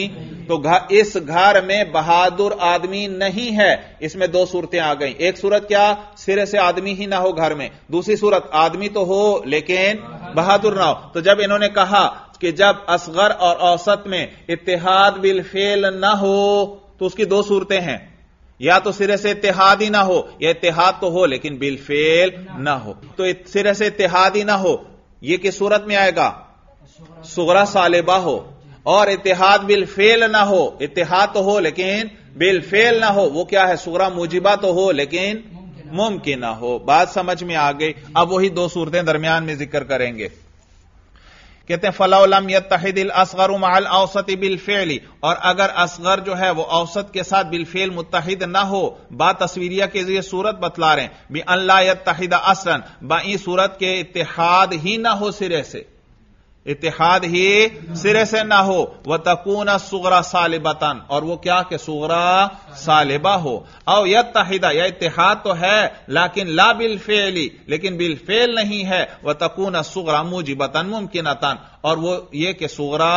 तो घर इस घर में बहादुर आदमी नहीं है इसमें दो सूरतें आ गई एक सूरत क्या सिरे से आदमी ही ना हो घर में दूसरी सूरत आदमी तो हो लेकिन बहादुर ना हो तो जब इन्होंने कहा कि जब असगर और औसत में इतिहाद बिलफेल ना हो तो उसकी दो सूरतें हैं या तो सिरे से इतिहाद ही ना हो या इतिहाद तो हो लेकिन बिलफेल ना हो तो सिरे से इतिहाद ही ना हो यह किस सूरत में आएगा सुगरा सालिबा हो और इतिहाद बिलफेल ना हो इतिहाद तो हो लेकिन बिलफेल ना हो वो क्या है सुगरा मुजिबा तो हो लेकिन मुमकिन ना हो बात समझ में आ गई अब वही दो सूरतें दरमियान में जिक्र करेंगे कहते हैं फलाउलम यद तहिदिल असगर माल औसत बिलफेली और अगर असगर जो है वो औसत के साथ बिलफेल मुतहद ना हो बा तस्वीरिया के जरिए सूरत बतला रहे हैं बी अल्लाह यद तहिद असरन बा सूरत के इतिहाद ही ना हो सिरे से इतिहाद ही सिरे से ना हो वह तकून सुगरा सालिबतन और वो क्या के सुगरा सालिबा हो और यद तहिदा यह इतिहाद तो है लाकिन ला बिल फेली लेकिन बिल फेल नहीं है वह तकून सुगरा मुजिबतन तन और वो ये के सुगरा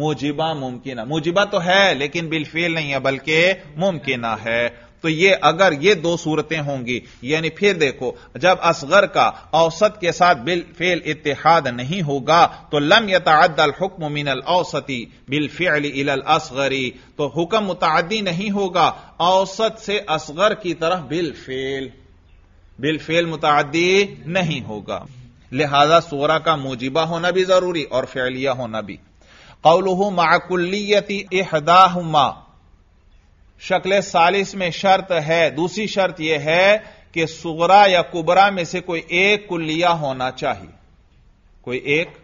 मुजिबा मुमकिन मुजिबा तो है लेकिन बिल फेल नहीं है बल्कि मुमकिन है तो ये अगर ये दो सूरतें होंगी यानी फिर देखो जब असगर का औसत के साथ बिल फेल इतिहाद नहीं होगा तो लम यतादल हुक्म मिनल औसती बिल फेल इलल असगरी तो हुक्म मुतादी नहीं होगा औसत से असगर की तरफ बिल फेल बिल फेल मुतादी नहीं होगा लिहाजा सोरा का मुजिबा होना भी जरूरी और फैलिया होना भी कौलहू माकुल्लियती एहदाहुमा शक्ल सालिस में शर्त है दूसरी शर्त यह है कि सुगरा या कुबरा में से कोई एक कुल्लिया होना चाहिए कोई एक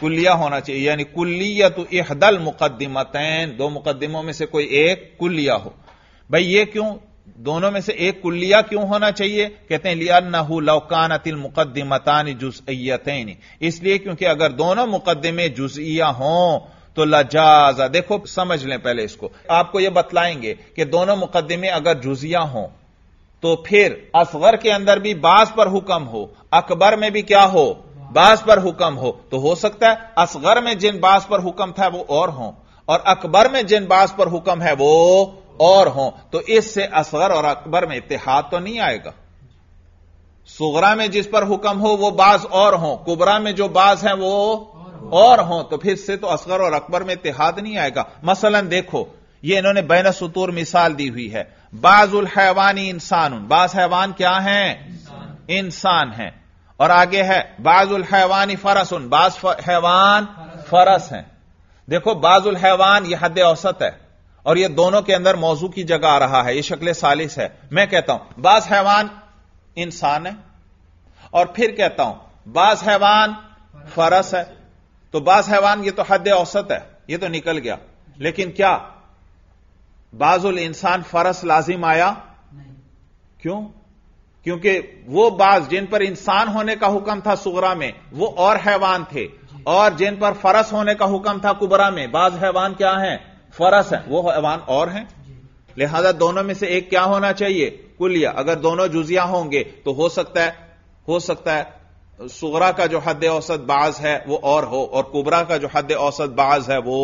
कुल्लिया होना चाहिए यानी कुलिया तो इहदल मुकदमतैन दो मुकदमों में से कोई एक कुल्लिया हो भाई ये क्यों दोनों में से एक कुल्लिया क्यों होना चाहिए कहते हैं लिया लौकान लौकानतिल मुकदमतानी जुजैतनी इसलिए क्योंकि अगर दोनों मुकदमे जुजिया हों तो लजाजा देखो समझ लें पहले इसको आपको यह बतलाएंगे कि दोनों मुकदमे अगर जुजिया हों तो फिर असगर के अंदर भी बास पर हुक्म हो अकबर में भी क्या हो बास पर हुक्म हो तो हो सकता है असगर में जिन बास पर हुक्म था वो और हो और अकबर में जिन बास पर हुक्म है वो और हो तो इससे असगर और अकबर में इतिहाद तो नहीं आएगा सुगरा में जिस पर हुक्म हो वो बाज और हो कुबरा में जो बाज हैं वो और हों तो फिर से तो असगर और अकबर में इतिहाद नहीं आएगा मसलन देखो ये इन्होंने बैन सतूर मिसाल दी हुई है बाजुल हैवानी इंसान बाज हैवान क्या है इंसान है और आगे है बाजुल हैवानी फरस उन बाज हैवान फरस है देखो बाजुल हैवान यह हद औसत है और यह दोनों के अंदर मौजू की जगह आ रहा है यह शक्ल सालिस है मैं कहता हूं बाज हैवान इंसान है और फिर कहता हूं बाज हैवान फरस है तो बास हैवान ये तो हद औसत है ये तो निकल गया लेकिन क्या बाजुल इंसान फरस लाजिम आया क्यों क्योंकि वो बाज जिन पर इंसान होने का हुक्म था सुगरा में वो और हैवान थे और जिन पर फरस होने का हुक्म था कुबरा में बाज हैवान क्या है फरस है वो हैवान और हैं लिहाजा दोनों में से एक क्या होना चाहिए कुलिया अगर दोनों जुजिया होंगे तो हो सकता है हो सकता है सुगरा का जो हद औसत बाज है वो और हो और कुबरा का जो हद औसत बाज है वो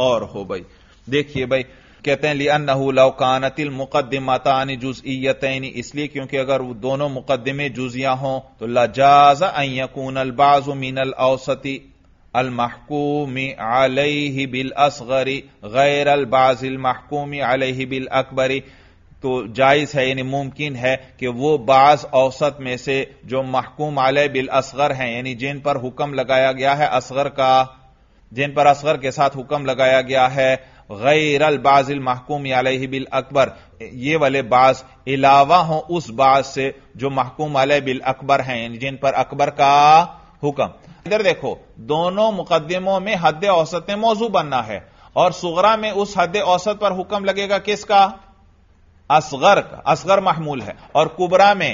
और हो भाई देखिए भाई कहते हैं लिया लौकानतिल जुज जुजइयतनी इसलिए क्योंकि अगर वो दोनों मुकदमे जुजिया हों तो लजाज अयकून अलबाज अल औसती अलमहकूमी आलही बिल असगरी गैर अलबाज महकूमी आलही बिल अकबरी तो जायज़ है यानी मुमकिन है कि वो बाज औसत में से जो महकूम आले बिल असगर हैं यानी जिन पर हुक्म लगाया गया है असगर का जिन पर असगर के साथ हुक्म लगाया गया है गैर अल बाजिल महकूम आलह बिल अकबर ये वाले बाज इलावा हो उस बाज से जो महकूम आलह बिल अकबर हैं जिन पर अकबर का हुक्म इधर देखो दोनों मुकदमों में हद औसत मौजू बनना है और सुगरा में उस हद औसत पर हुक्म लगेगा किसका असगर असगर महमूल है और कुबरा में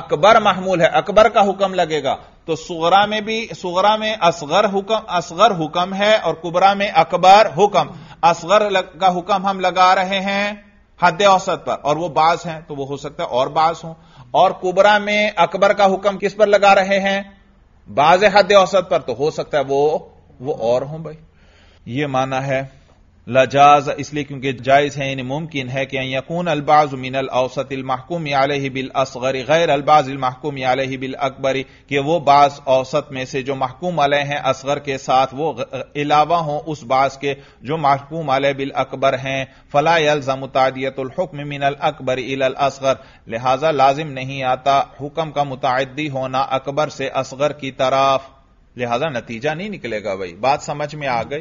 अकबर महमूल है अकबर का हुक्म लगेगा तो सुगरा में भी सुगरा में असगर हुक्म असगर हुक्म है और कुबरा में अकबर हुक्म असगर का हुक्म हम लगा रहे हैं हद औसत पर और वो बाज हैं तो वो हो सकता है और बाज हो और कुबरा में अकबर का हुक्म किस पर लगा रहे हैं बाज हद औसत पर तो हो सकता है वो वो और हो भाई ये माना है लजाज इसलिए क्योंकि जायज है इन्हें मुमकिन है कि यकून अलबाज मिन औसत महकूम आलह बिल असगर गैर अलबाज महकूम आलह बिल अकबर कि वो बास औसत में से जो महकूम आलह हैं असगर के साथ वो अलावा हों उस बास के जो महकूम आलह बिल अकबर हैं फला यलजम तादियतुल्हुक्म अल अकबर इल अल असगर लिहाजा लाजिम नहीं आता हुक्म का मुतदी होना अकबर से असगर की तरफ लिहाजा नतीजा नहीं निकलेगा भाई बात समझ में आ गई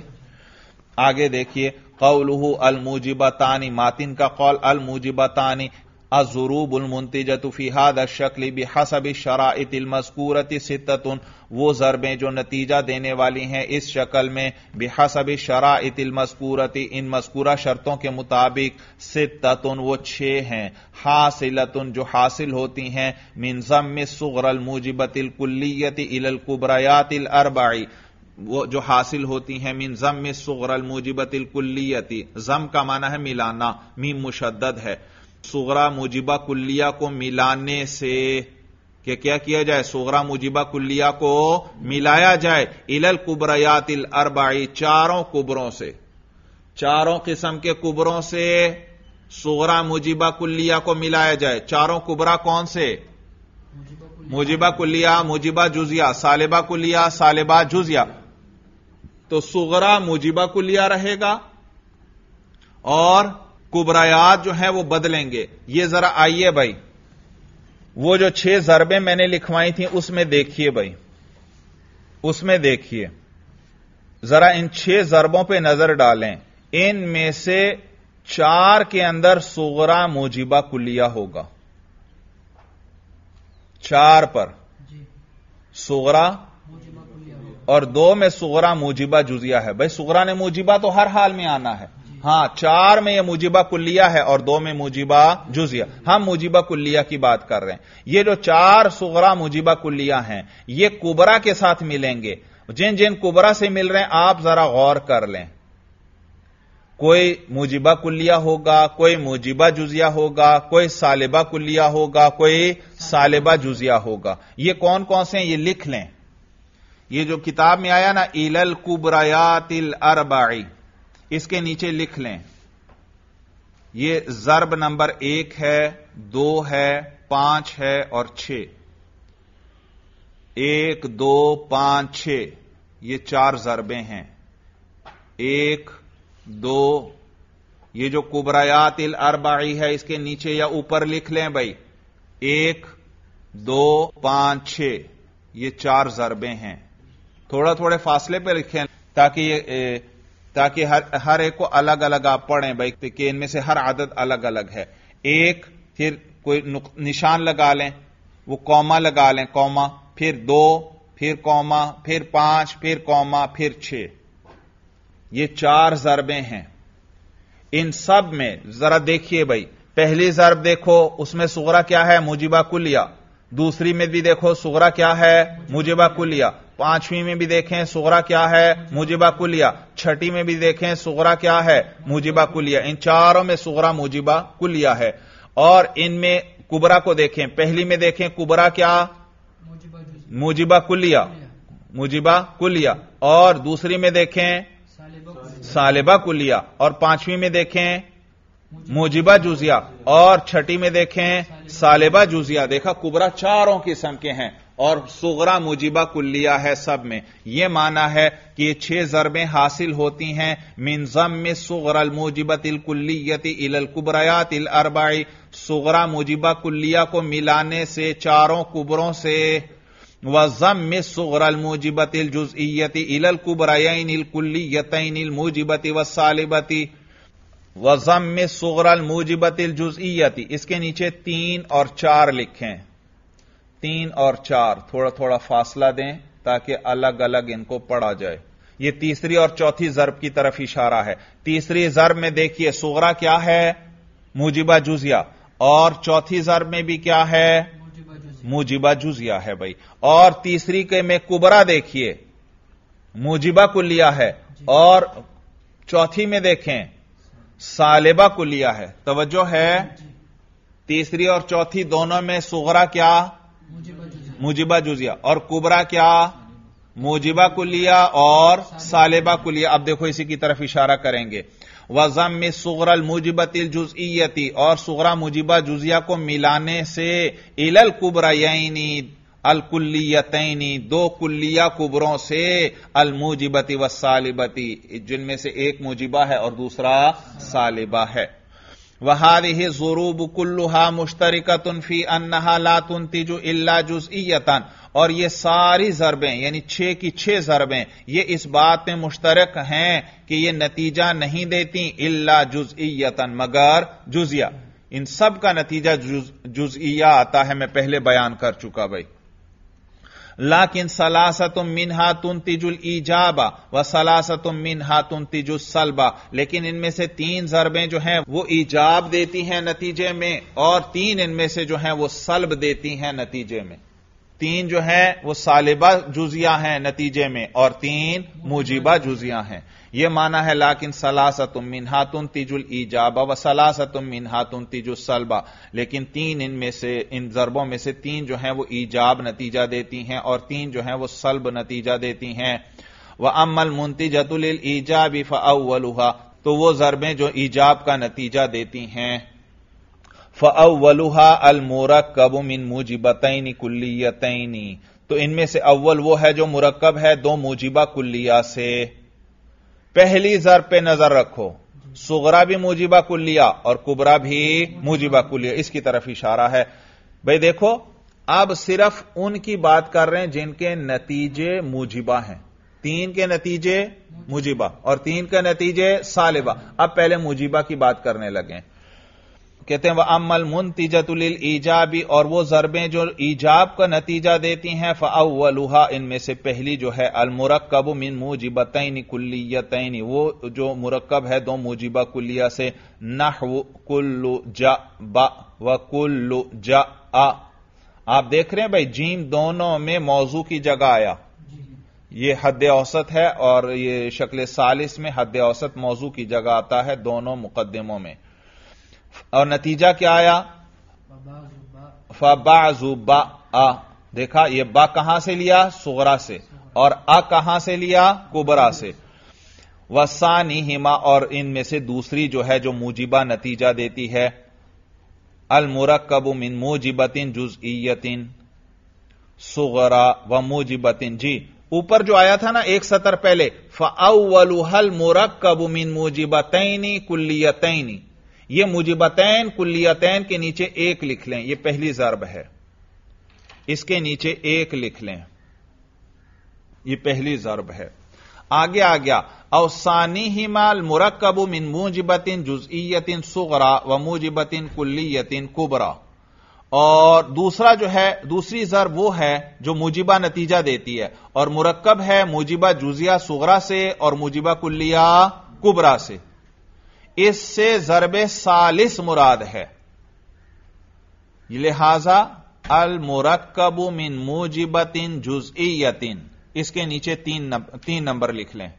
आगे देखिए कौलहू अलमूजिबतानी मातिन का कौल अलमूजिबतानी अजरूब उलमुंतजतफ़ी हाद शक्ल बेहसब शराइतिल मस्कूरत सितुन वो ज़रबें जो नतीजा देने वाली हैं इस शक्ल में शरा इतिल मस्कूरती इन मस्कूरा शर्तों के मुताबिक सितुन वो छह हैं हासिलतुन जो हासिल होती हैं मिनजम सुगरल मुजिबतिल कुल्लियत इलकुबरायातिल अरबाई वो जो हासिल होती हैं मीन जम में सुगरल मुजिबतिल कुल्लियति जम का माना है मिलाना मीम मुशद्दद है सुगरा मुजिबा कुल्लिया को मिलाने से कि क्या किया जाए सोगरा मुजिबा कुल्लिया को मिलाया जाए इलल कुबरयातिल अरबाई चारों कुबरों से चारों किस्म के कुबरों से सोगरा मुजिबा कुल्लिया को मिलाया जाए चारों कुबरा कौन से मुजिबा कुल्लिया मुजिबा जुजिया सालिबा कुल्लिया सालिबा जुजिया तो सुगरा मुजिबा को लिया रहेगा और कुबरायात जो है वो बदलेंगे ये जरा आइए भाई वो जो छह जरबे मैंने लिखवाई थी उसमें देखिए भाई उसमें देखिए जरा इन छह जरबों पे नजर डालें इनमें से चार के अंदर सुगरा मुजिबा कुलिया होगा चार पर सुगरा और दो में सुगरा मुजिबा जुजिया है भाई सुगरा ने मुजिबा तो हर हाल में आना है हां चार में यह मुजिबा कुल्लिया है और दो में मुजिबा जुजिया हम हाँ, मुजिबा कुल्लिया की बात कर रहे हैं ये जो चार सुगरा मुजिबा कुल्लिया हैं ये कुबरा के साथ मिलेंगे जिन जिन कुबरा से मिल रहे हैं आप जरा गौर कर लें कोई मुजिबा कुल्लिया होगा कोई मुजिबा जुजिया होगा कोई सालिबा कुल्लिया होगा कोई सालिबा जुजिया होगा ये कौन कौन से हैं ये लिख लें ये जो किताब में आया ना इलल कुबरायातिल अरबाई इसके नीचे लिख लें ये जर्ब नंबर एक है दो है पांच है और छ एक दो पांच छ ये चार जरबे हैं एक दो ये जो कुबरायातिल अरबाई है इसके नीचे या ऊपर लिख लें भाई एक दो पांच छ ये चार जरबे हैं थोड़ा थोड़े फासले पे लिखें ताकि ये ताकि हर हर एक को अलग अलग आप पढ़ें भाई कि इनमें से हर आदत अलग अलग है एक फिर कोई निशान लगा लें वो कौमा लगा लें कौमा फिर दो फिर कौमा फिर पांच फिर कौमा फिर छह ये चार जरबे हैं इन सब में जरा देखिए भाई पहली जरब देखो उसमें सुगरा क्या है मुजिबा कुलिया दूसरी में भी देखो सुगरा क्या है मुजिबा कुलिया पांचवी में भी देखें सोरा क्या है मुजिबा कुलिया छठी में भी देखें सोरा क्या है मुजिबा कुलिया इन चारों में सोरा मुजिबा कुलिया है और इनमें कुबरा को देखें पहली में देखें कुबरा क्या मुजिबा कुलिया मुजिबा कुलिया और दूसरी में देखें सालिबा कुलिया और पांचवी में देखें मुजिबा जुजिया और छठी में देखें सालिबा जुजिया देखा कुबरा चारों किस्म के हैं और सुगरा मुजिबा कुल्लिया है सब में यह माना है कि ये छह जरबें हासिल होती हैं मिनजम में सुगरल मुजिबत इल कुल्लियत इल कुबरायात इल अरबाई सुगरा मुजिबा कुल्लिया को मिलाने से चारों कुबरों से वजम में सुगरल मुजिबत इल जुजियती इल कुबरयन इल कुल्लियतन इल मुजिबती वसालिबती वजम में सुगरल मुजिबत इल जुजियती इसके नीचे तीन और चार लिखें तीन और चार थोड़ा थोड़ा फासला दें ताकि अलग अलग इनको पढ़ा जाए यह तीसरी और चौथी जरब की तरफ इशारा है तीसरी जरब में देखिए सोगरा क्या है मुजिबा जुजिया और चौथी जरब में भी क्या है मुजिबा जुजिया है भाई और तीसरी के में कुबरा देखिए मुजिबा कुलिया है और चौथी में देखें सालेबा कुलिया है तोज्जो है तीसरी और चौथी दोनों में सुगरा क्या मुजिबा जुजिया और कुबरा क्या मुजिबा को लिया और सालेबा को लिया अब देखो इसी की तरफ इशारा करेंगे वजम में सुगरल मुजिबतिल जुजियती और सुगरा मुजिबा जुजिया को मिलाने से इलल कुबरा यानी अलकुल्लियतनी दो कुल्लिया कुबरों से अलमुजिबती व सालिबती जिनमें से एक मुजिबा है और दूसरा सालिबा है वहादिह जुरूब कुल्लुहा मुश्तरका तुनफी अन्नहा लातुन तिजु इल्ला जुजईतन और ये सारी ज़रबें यानी छह की छह ज़रबें ये इस बात में मुश्तरक हैं कि ये नतीजा नहीं देती इल्ला जुजईतन मगर जुजिया इन सब का नतीजा जुज, जुजिया आता है मैं पहले बयान कर चुका भाई लाकिन सलासत मिन हातुन तिजुल ईजाबा व सलासतुम मिन हातुन तिजुल सलबा लेकिन इनमें से तीन जरबें जो हैं वो ईजाब देती हैं नतीजे में और तीन इनमें से जो हैं वो सलब देती हैं नतीजे में तीन जो है वो सालिबा जुजिया हैं नतीजे में और तीन मुजीबा जुजिया हैं यह माना है लाकिन सलासतुम मिनहातुन तिजुल ईजाबा व सलासतुम मिनहातुन तिजुल सलबा लेकिन तीन इनमें से इन जरबों में से तीन जो है वो ईजाब नतीजा देती हैं और तीन जो है वो सलब नतीजा देती हैं व अमल मुंतिजतुल ईजाबी फअवलुहा तो वो जरबें जो ईजाब का नतीजा देती हैं फ़अवलुहा अलमोरकब मिन मुजिबतैन कुल्लियतैन तो इनमें से अव्वल वो है जो मुरक्कब है दो मुजिबा कुल्लिया से पहली जर पे नजर रखो सुगरा भी मुजिबा कुल्लिया और कुबरा भी मुजिबा कुल्लिया इसकी तरफ इशारा है भाई देखो अब सिर्फ उनकी बात कर रहे हैं जिनके नतीजे मुजिबा हैं तीन के नतीजे मुजिबा और तीन के नतीजे सालिबा अब पहले मुजिबा की बात करने लगे कहते हैं वह अमल मुन तिजतुल ईजाबी और वो ज़रबें जो ईजाब का नतीजा देती हैं फाउलुहा इनमें से पहली जो है अलमुरक्कब मिन कुल्लिया कुल्लियतैन वो जो मुरकब है दो मुजिबा कुल्लिया से नहव कुल्लु ज ब व कुल्लु ज आ आप देख रहे हैं भाई जीम दोनों में मौजू की जगह आया ये हद औसत है और ये शक्ल सालिस में हद औसत मौजू की जगह आता है दोनों मुकदमों में और नतीजा क्या आया फबाजुबा आ देखा ये बा कहां से लिया सुगरा से और अ कहां से लिया कुबरा से वसानी हिमा और इनमें से दूसरी जो है जो मुजिबा नतीजा देती है अलमुरकब मिन मुजिबतिन जुजईयतिन सुगरा व मुजिबतिन जी ऊपर जो आया था ना एक सतर पहले अवलुहल मुरकब मिन मुजिबतैनी कुल्लियतैनी यह मुजिबतैन कुल्लियतैन के नीचे एक लिख लें यह पहली जरब है इसके नीचे एक लिख लें यह पहली जरब है आगे आ गया अवसानी हिमाल मुरक्कबु मिन मुजिबतिन जुजियतिन सुगरा व मुजिबतिन कुल्लियतिन कुबरा और दूसरा जो है दूसरी जर वो है जो मुजिबा नतीजा देती है और मुरक्कब है मुजिबा जुजिया सुगरा से और मुजिबा कुल्लिया कुबरा से इससे जरब सालिस मुराद है लिहाजा अल मुरक्कबु मिन मुजिबतिन जुजईयतिन इसके नीचे तीन नंबर, तीन नंबर लिख लें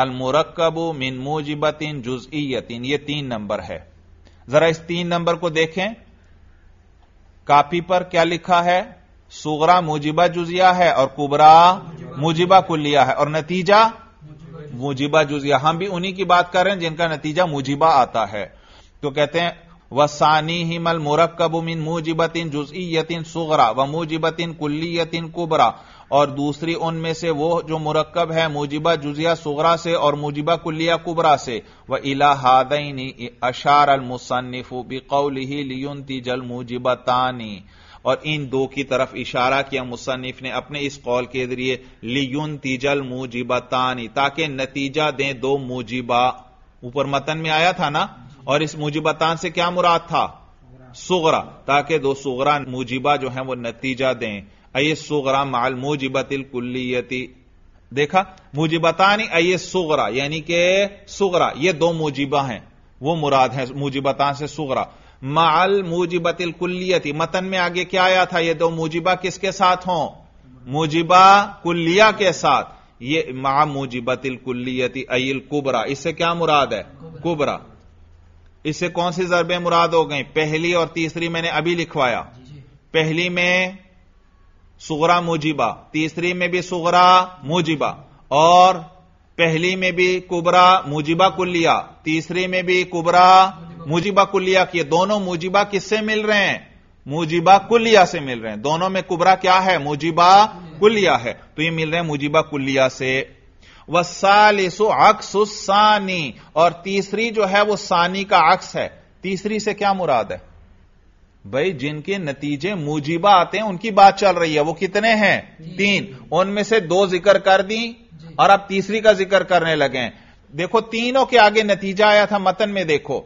अल मुरक्कबु मिन मुजिबतिन जुजईयतिन ये तीन नंबर है जरा इस तीन नंबर को देखें कापी पर क्या लिखा है सुगरा मुजिबा जुजिया है और कुबरा मुजिबा कुलिया है और नतीजा मुजीबा जुजिया हम भी उन्हीं की बात कर रहे हैं जिनका नतीजा मुजीबा आता है तो कहते हैं वसानी मल मुरकब मिन मुजिबतिन जुजियतिन सुगरा व मुजिबतिन कुल्लीयतिन कुबरा और दूसरी उनमें से वो जो मुरक्कब है मुजिबा जुजिया सुगरा से और मुजिबा कुल्लिया कुबरा से व हादनी अशार अल मुसन्फ़ बिकौली ही लियुन जल मुजिबतानी और इन दो की तरफ इशारा किया मुसनिफ ने अपने इस कौल के जरिए लियुन तीजल मुजिबतानी ताकि नतीजा दें दो मुजिबा ऊपर मतन में आया था ना और इस मुजिबतान से क्या मुराद था सुगरा ताकि दो सुगरा मुजिबा जो है वो नतीजा दें अये सुगरा माल मुजिबतिल कुल्लियती देखा मुजिबतानी अये सुगरा यानी कि सुगरा ये दो मुजिबा हैं वो मुराद है मुजिबतान से सुगरा माल मूजिबतिल कुल्लियती मतन में आगे क्या आया था ये दो मूजिबा किसके साथ हों मूजिबा कुल्लिया के साथ ये मा मूजिबतिल कुल्लियती अल कुबरा इससे क्या मुराद है कुबरा इससे कौन सी जरबे मुराद हो गई पहली और तीसरी मैंने अभी लिखवाया पहली में सुगरा मुजिबा तीसरी में भी सुगरा मुजिबा और पहली में भी कुबरा मुजिबा कुल्लिया तीसरी में भी कुबरा मुजिबा कुलिया की दोनों मुजिबा किससे मिल रहे हैं मुजिबा कुलिया से मिल रहे हैं दोनों में कुबरा क्या है मुजिबा कुलिया है तो ये मिल रहे हैं मुजिबा कुलिया से वह सालिसु अक्सुसानी और तीसरी जो है वो सानी का अक्स है तीसरी से क्या मुराद है भाई जिनके नतीजे मुजिबा आते हैं उनकी बात चल रही है वो कितने हैं तीन उनमें से दो जिक्र कर दी और अब तीसरी का जिक्र करने लगे देखो तीनों के आगे नतीजा आया था मतन में देखो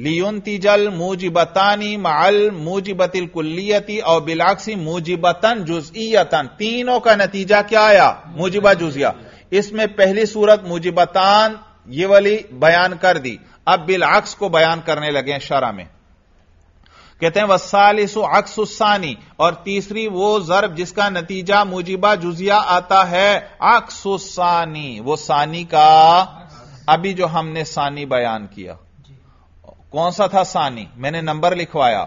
लियोतिजल मुजिबतानी मल मुजिबतिल कुल्लियती और बिलाक्सी मुजिबतन जुजियतन तीनों का नतीजा क्या आया मुजिबा जुजिया इसमें पहली सूरत मुजिबतान ये वाली बयान कर दी अब बिलाक्स को बयान करने लगे शरा में कहते हैं वसालिस अक्सुसानी और तीसरी वो जरब जिसका नतीजा मुजिबा जुजिया आता है अक्सुसानी वो सानी का अभी जो हमने सानी बयान किया कौन सा था सानी मैंने नंबर लिखवाया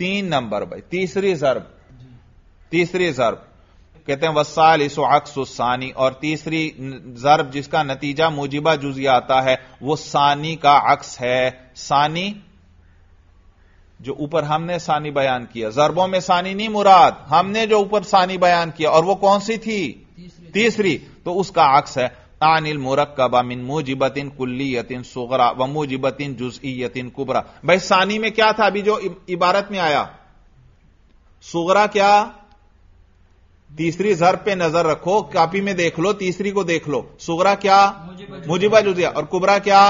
तीन नंबर भाई तीसरी जर्ब तीसरी जर्ब कहते हैं वसाल इसो अक्सानी और तीसरी जर्ब जिसका नतीजा मुजिबा जुजिया आता है वो सानी का अक्स है सानी जो ऊपर हमने सानी बयान किया जरबों में सानी नहीं मुराद हमने जो ऊपर सानी बयान किया और वो कौन सी थी तीसरी, तीसरी तो उसका अक्स है आनिल मुरक्कबा मिन मुजिबतिन कुल्लियतिन सुगरा व मुजिबतिन जुजईयतिन कुबरा भाई सानी में क्या था अभी जो इबारत में आया सुगरा क्या तीसरी जर पे नजर रखो कापी में देख लो तीसरी को देख लो सुगरा क्या मुजिबा जुजिया और कुबरा क्या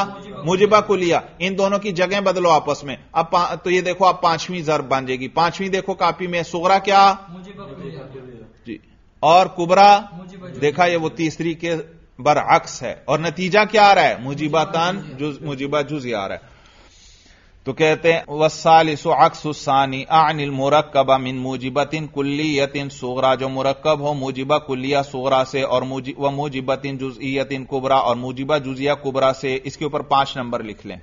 मुजिबा कुलिया इन दोनों की जगह बदलो आपस में अब तो ये देखो आप पांचवीं जर बन जाएगी पांचवीं देखो कापी में सुगरा क्या जी और कुबरा देखा ये वो तीसरी के बरअक्स है और नतीजा क्या आ रहा है तान जुज मुजीबा जुजी आ रहा है तो कहते हैं वसालिसो अक्सानी आनिल मुरक्कब मिन मुजिबतिन कुल्लियतिन सोगरा जो मुरक्कब हो मुजिबा कुल्लिया सोगरा से और व मुजिबतिन जुजियतिन कुबरा और मुजिबा जुजिया कुबरा से इसके ऊपर पांच नंबर लिख लें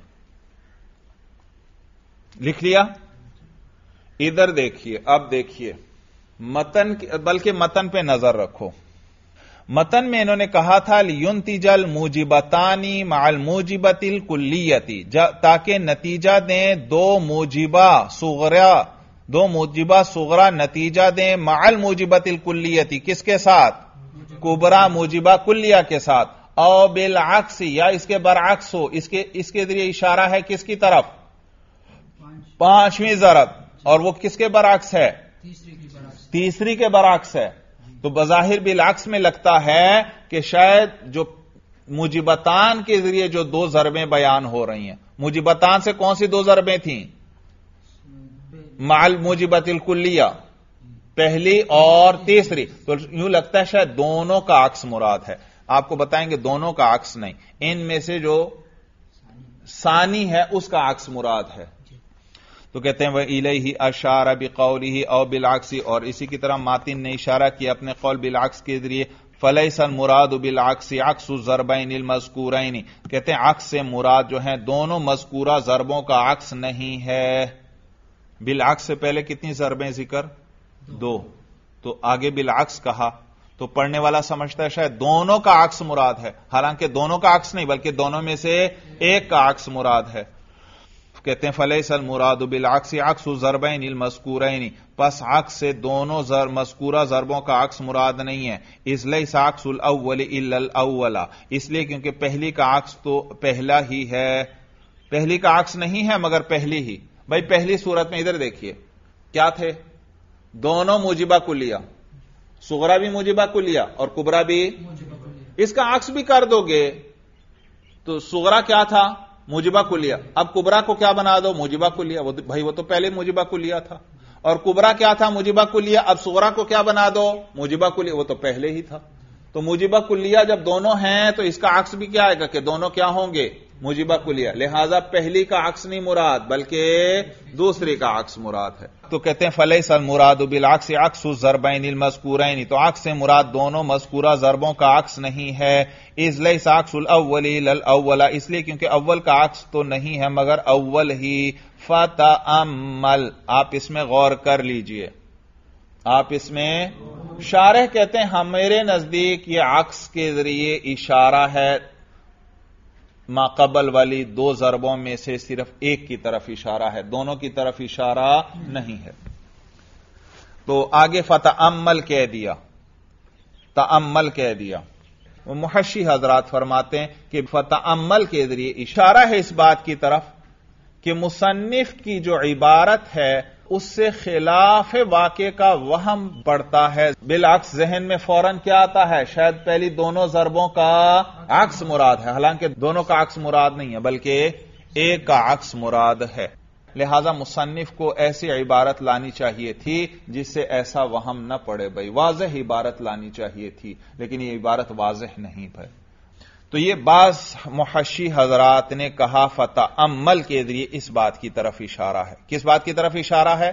लिख लिया इधर देखिए अब देखिए मतन बल्कि मतन पे नजर रखो मतन में इन्होंने कहा था लियुनतिजल मूजिबतानी माल मूजिबतिल कुल्लियती ताकि नतीजा दें दो मूजिबा सुगरा दो मूजिबा सुगरा नतीजा दें माल मूजिबतिल कुल्लियती किसके साथ कुबरा मूजिबा कुल्लिया के साथ बिल अक्स या इसके बरअक्स हो इसके इसके जरिए इशारा है किसकी तरफ पांचवीं जरत और वो किसके बरअक्स है तीसरी के बरअक्स है तो बजाहिर अक्स में लगता है कि शायद जो मुजिबतान के जरिए जो दो जरबें बयान हो रही हैं मुजिबतान से कौन सी दो जरबें थी माल मुजिबतिल पहली और तीसरी तो यूं लगता है शायद दोनों का अक्स मुराद है आपको बताएंगे दोनों का अक्स नहीं इनमें से जो सानी है उसका अक्स मुराद है तो कहते हैं वह इले ही अब कौली ही और बिलाक्सी और इसी की तरह मातिन ने इशारा किया अपने कौल बिलाक्स के जरिए फलई सन मुराद बिल आक्सी अक्स जरबैन मजकूरैनी कहते हैं अक्स से मुराद जो है दोनों मजकूरा जरबों का अक्स नहीं है बिल आक्स से पहले कितनी जरबें जिक्र दो।, तो आगे बिल आक्स कहा तो पढ़ने वाला समझता है शायद दोनों का अक्स मुराद है हालांकि दोनों का अक्स नहीं बल्कि दोनों में से एक का अक्स मुराद है कहते हैं सल मुराद बिल अक्स अक्स जरबैन मस्कूरैनी बस अक्स से दोनों जर मस्कूरा जरबों का अक्स मुराद नहीं है इसलिए उल अव्वल अव्वला इसलिए क्योंकि पहली का अक्स तो पहला ही है पहली का अक्स नहीं है मगर पहली ही भाई पहली सूरत में इधर देखिए क्या थे दोनों मुजिबा कुलिया सुगरा भी मुजिबा कुलिया और कुबरा भी इसका अक्स भी कर दोगे तो सुगरा क्या था मुजिबा को लिया अब कुबरा को क्या बना दो मुजिबा को लिया वो तो- भाई वो तो पहले मुजिबा को लिया था और कुबरा क्या था मुजिबा को लिया अब सुगरा को क्या बना दो मुजिबा को लिया वो तो पहले ही था तो मुजिबा कुल्लिया जब दोनों हैं तो इसका अक्स भी क्या आएगा कि दोनों क्या होंगे मुजिबा कुलिया लिहाजा पहली का अक्स नहीं मुराद बल्कि दूसरी का अक्स मुराद है तो कहते हैं फले सल मुराद बिल अक्स अक्स उस जरबैन मस्कूरैन तो अक्स मुराद दोनों मस्कूरा जरबों का अक्स नहीं है इजलई साक्स उल अव्वली लल अव्वला इसलिए क्योंकि अव्वल का अक्स तो नहीं है मगर अव्वल ही फता अमल आप इसमें गौर कर लीजिए आप इसमें शारह कहते हैं हमारे नजदीक ये अक्स के जरिए इशारा है माकबल वाली दो जरबों में से सिर्फ एक की तरफ इशारा है दोनों की तरफ इशारा नहीं है तो आगे अमल कह दिया तमल कह दिया मुहशी हजरात फरमाते हैं कि अमल के जरिए इशारा है इस बात की तरफ कि मुसन्फ की जो इबारत है उससे खिलाफ वाक्य का वहम बढ़ता है बिलअक्स जहन में फौरन क्या आता है शायद पहली दोनों जरबों का अक्स मुराद है हालांकि दोनों का अक्स मुराद नहीं है बल्कि एक का अक्स मुराद है लिहाजा मुसन्फ को ऐसी इबारत लानी चाहिए थी जिससे ऐसा वहम न पड़े भाई वाजह इबारत लानी चाहिए थी लेकिन यह इबारत वाजह नहीं भाई तो ये बास मुहशी हजरात ने कहा फतह अमल के जरिए इस बात की तरफ इशारा है किस बात की तरफ इशारा है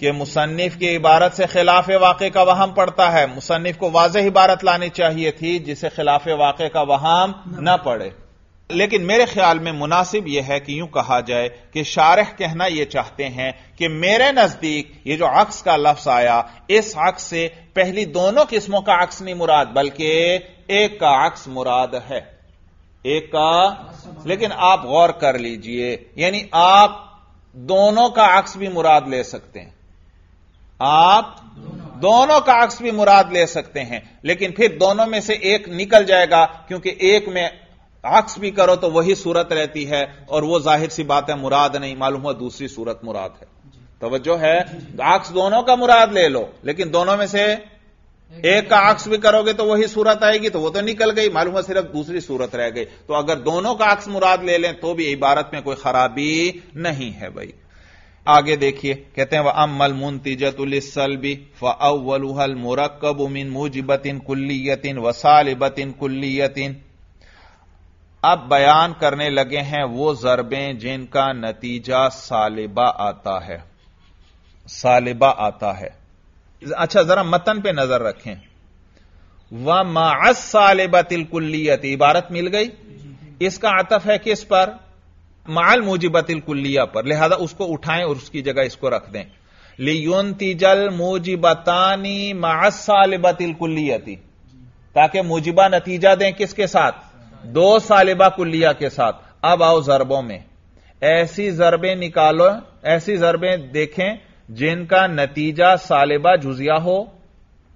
कि मुसन्फ की इबारत से खिलाफ वाक़े का वहम पड़ता है मुसन्फ को वाज इबारत लानी चाहिए थी जिसे खिलाफ वाक़े का वहम न पड़े लेकिन मेरे ख्याल में मुनासिब यह है कि यूं कहा जाए कि शारह कहना यह चाहते हैं कि मेरे नजदीक ये जो अक्स का लफ्स आया इस अक्स से पहली दोनों किस्मों का अक्स नहीं मुराद बल्कि एक का अक्स मुराद है एक का लेकिन आप गौर कर लीजिए यानी आप दोनों का अक्स भी मुराद ले सकते हैं आप दोनों का अक्स भी मुराद ले सकते हैं लेकिन फिर दोनों में से एक निकल जाएगा क्योंकि एक में अक्स भी करो तो वही सूरत रहती है और वो जाहिर सी बात है मुराद नहीं मालूम हुआ दूसरी सूरत मुराद है तोज्जो है अक्स दोनों का मुराद ले लो लेकिन दोनों में से एक का अक्स भी करोगे तो वही सूरत आएगी तो वो तो निकल गई मालूम है सिर्फ दूसरी सूरत रह गई तो अगर दोनों का अक्स मुराद ले लें तो भी इबारत में कोई खराबी नहीं है भाई आगे देखिए कहते हैं वह अमल भी फ़ल मुरक्कब उमिन मुजिबतिन कुल्लियतिन वसालिबतिन कुल्लियतिन अब बयान करने लगे हैं वो जरबें जिनका नतीजा सालिबा आता है सालिबा आता है अच्छा जरा मतन पे नजर रखें वह मास सालिबा तिलकुल्लियत इबारत मिल गई इसका आतफ है किस पर माल मुजिबतिल कुल्लिया पर लिहाजा उसको उठाएं और उसकी जगह इसको रख दें लियोन तिजल मुजिबतानी मास सालिबा तिलकुल्लियती ताकि मुजिबा नतीजा दें किसके साथ दो सालिबा कुल्लिया के साथ अब आओ जरबों में ऐसी जरबें निकालो ऐसी जरबें देखें जिनका नतीजा सालिबा जुजिया हो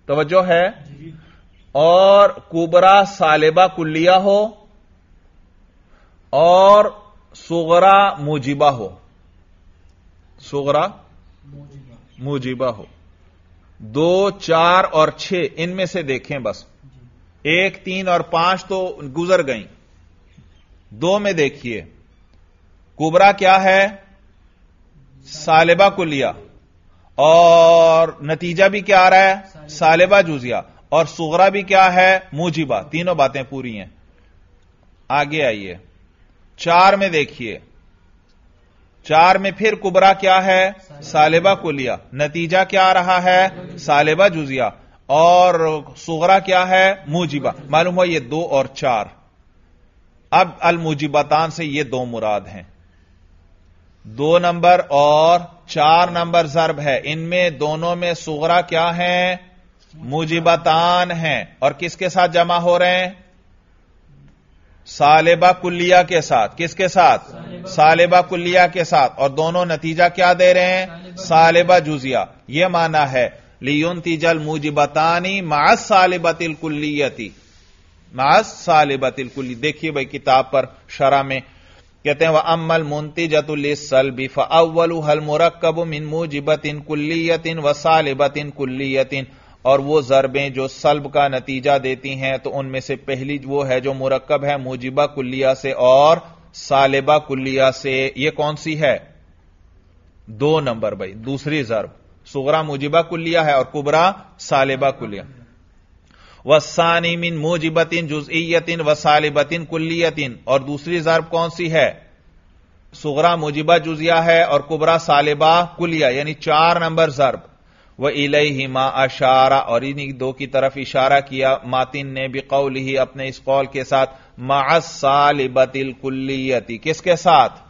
तोज्जो है और कुबरा सालिबा कुल्लिया हो और सुगरा मुजिबा हो सुगरा मुजिबा हो दो चार और छह इनमें से देखें बस एक तीन और पांच तो गुजर गई दो में देखिए कुबरा क्या है सालेबा कुलिया और नतीजा भी क्या आ रहा है सालेबा जुजिया और सुगरा भी क्या है मुजिबा तीनों बातें पूरी हैं आगे आइए चार में देखिए चार में फिर कुबरा क्या है सालेबा कुलिया नतीजा क्या आ रहा है सालेबा जुजिया और सुगरा क्या है मुजिबा मालूम हुआ ये दो और चार अब अल मुजिबातान से ये दो मुराद हैं दो नंबर और चार नंबर जरब है इनमें दोनों में सुगरा क्या है मुजिबातान है और किसके साथ जमा हो रहे हैं सालेबा कुल्लिया के साथ किसके साथ सालेबा कुल्लिया के साथ और दोनों नतीजा क्या दे रहे हैं सालेबा जुजिया यह माना है लियोन तिजल मुजिबतानी मास सालिबतिल कुल्लियती मास सालिबतिल कुल्ली देखिए भाई किताब पर शरा में कहते हैं वह अमल मुंती जतुलसल बिफा अव्वल हल मुरकब मिन कुल्लियत इन व सालिबतिन कुल्लियतिन और वो जरबें जो सल्ब का नतीजा देती हैं तो उनमें से पहली वो है जो मुरकब है मुजिबा कुल्लिया से और सालिबा कुल्लिया से ये कौन सी है दो नंबर भाई दूसरी जरब सुगरा मुजिबा कुलिया है और कुबरा सालिबा कुलिया वसानी मिन मुजिबतिन जुजियतिन व सालिबतिन कुलियतिन और दूसरी जरब कौन सी है सुगरा मुजिबा जुजिया है और कुबरा सालिबा कुलिया यानी चार नंबर जरब व इलई मा अशारा और इन्हीं दो की तरफ इशारा किया मातिन ने भी कौल ही अपने इस कौल के साथ सालिबतिल कुल्लियती किसके साथ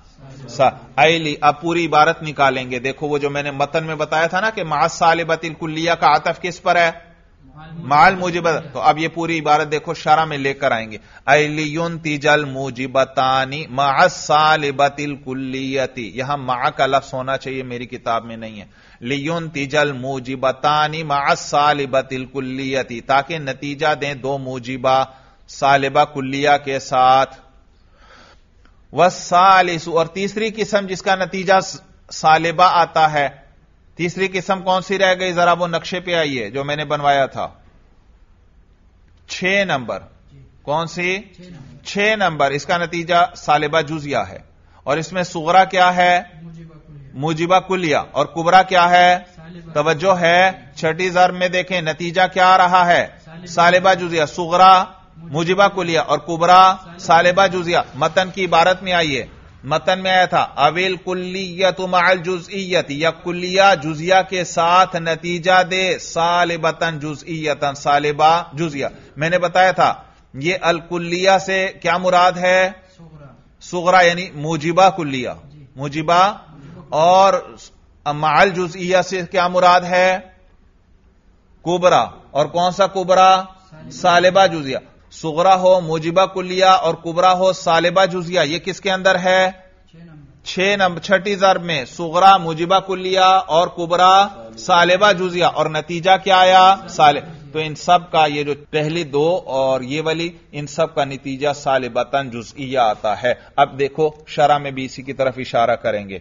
अली अब पूरी इबारत निकालेंगे देखो वो जो मैंने मतन में बताया था ना कि मासाल कुल्लिया का आतफ किस पर है माल मुजिबत तो अब ये पूरी इबारत देखो शरा में लेकर आएंगे अलियुन तिजल मुजिबतानी मासाल कुल्लियती यहां मा का लफ्स होना चाहिए मेरी किताब में नहीं है लियुन तिजल मुजिबतानी मासाल बतिल कुल्लियती ताकि नतीजा दें दो मुजिबा सालिबा कुल्लिया के साथ वह और तीसरी किस्म जिसका नतीजा सालिबा आता है तीसरी किस्म कौन सी रह गई जरा वो नक्शे पे आइए जो मैंने बनवाया था छह नंबर कौन सी छह नंबर इसका नतीजा सालिबा जुजिया है और इसमें सुगरा क्या है मुजिबा कुलिया और कुबरा क्या है तवज्जो है छठी जर में देखें नतीजा क्या आ रहा है सालिबा जुजिया सुगरा मुजिबा को लिया और कुबरा सालेबा जुजिया मतन की इबारत में आई है मतन में आया था अवेल कुल्लियत माल जुजियत या कुल्लिया जुजिया के साथ नतीजा दे सालिबतन जुजियतन सालिबा जुजिया मैंने बताया था ये अलकुल्लिया से क्या मुराद है सुगरा यानी मुजिबा कुल्लिया मुजिबा और माल जुजिया से क्या मुराद है कुबरा और कौन सा कुबरा सालिबा जुजिया सुगरा हो मोजिबा कुलिया और कुबरा हो सालिबा जुजिया ये किसके अंदर है छह नंबर छठी जर में सुगरा मुजिबा कुलिया और कुबरा सालिबा जुजिया और नतीजा क्या आया साले तो इन सब का ये जो पहली दो और ये वाली इन सब का नतीजा सालिबतन जुजिया आता है अब देखो शरा में भी इसी की तरफ इशारा करेंगे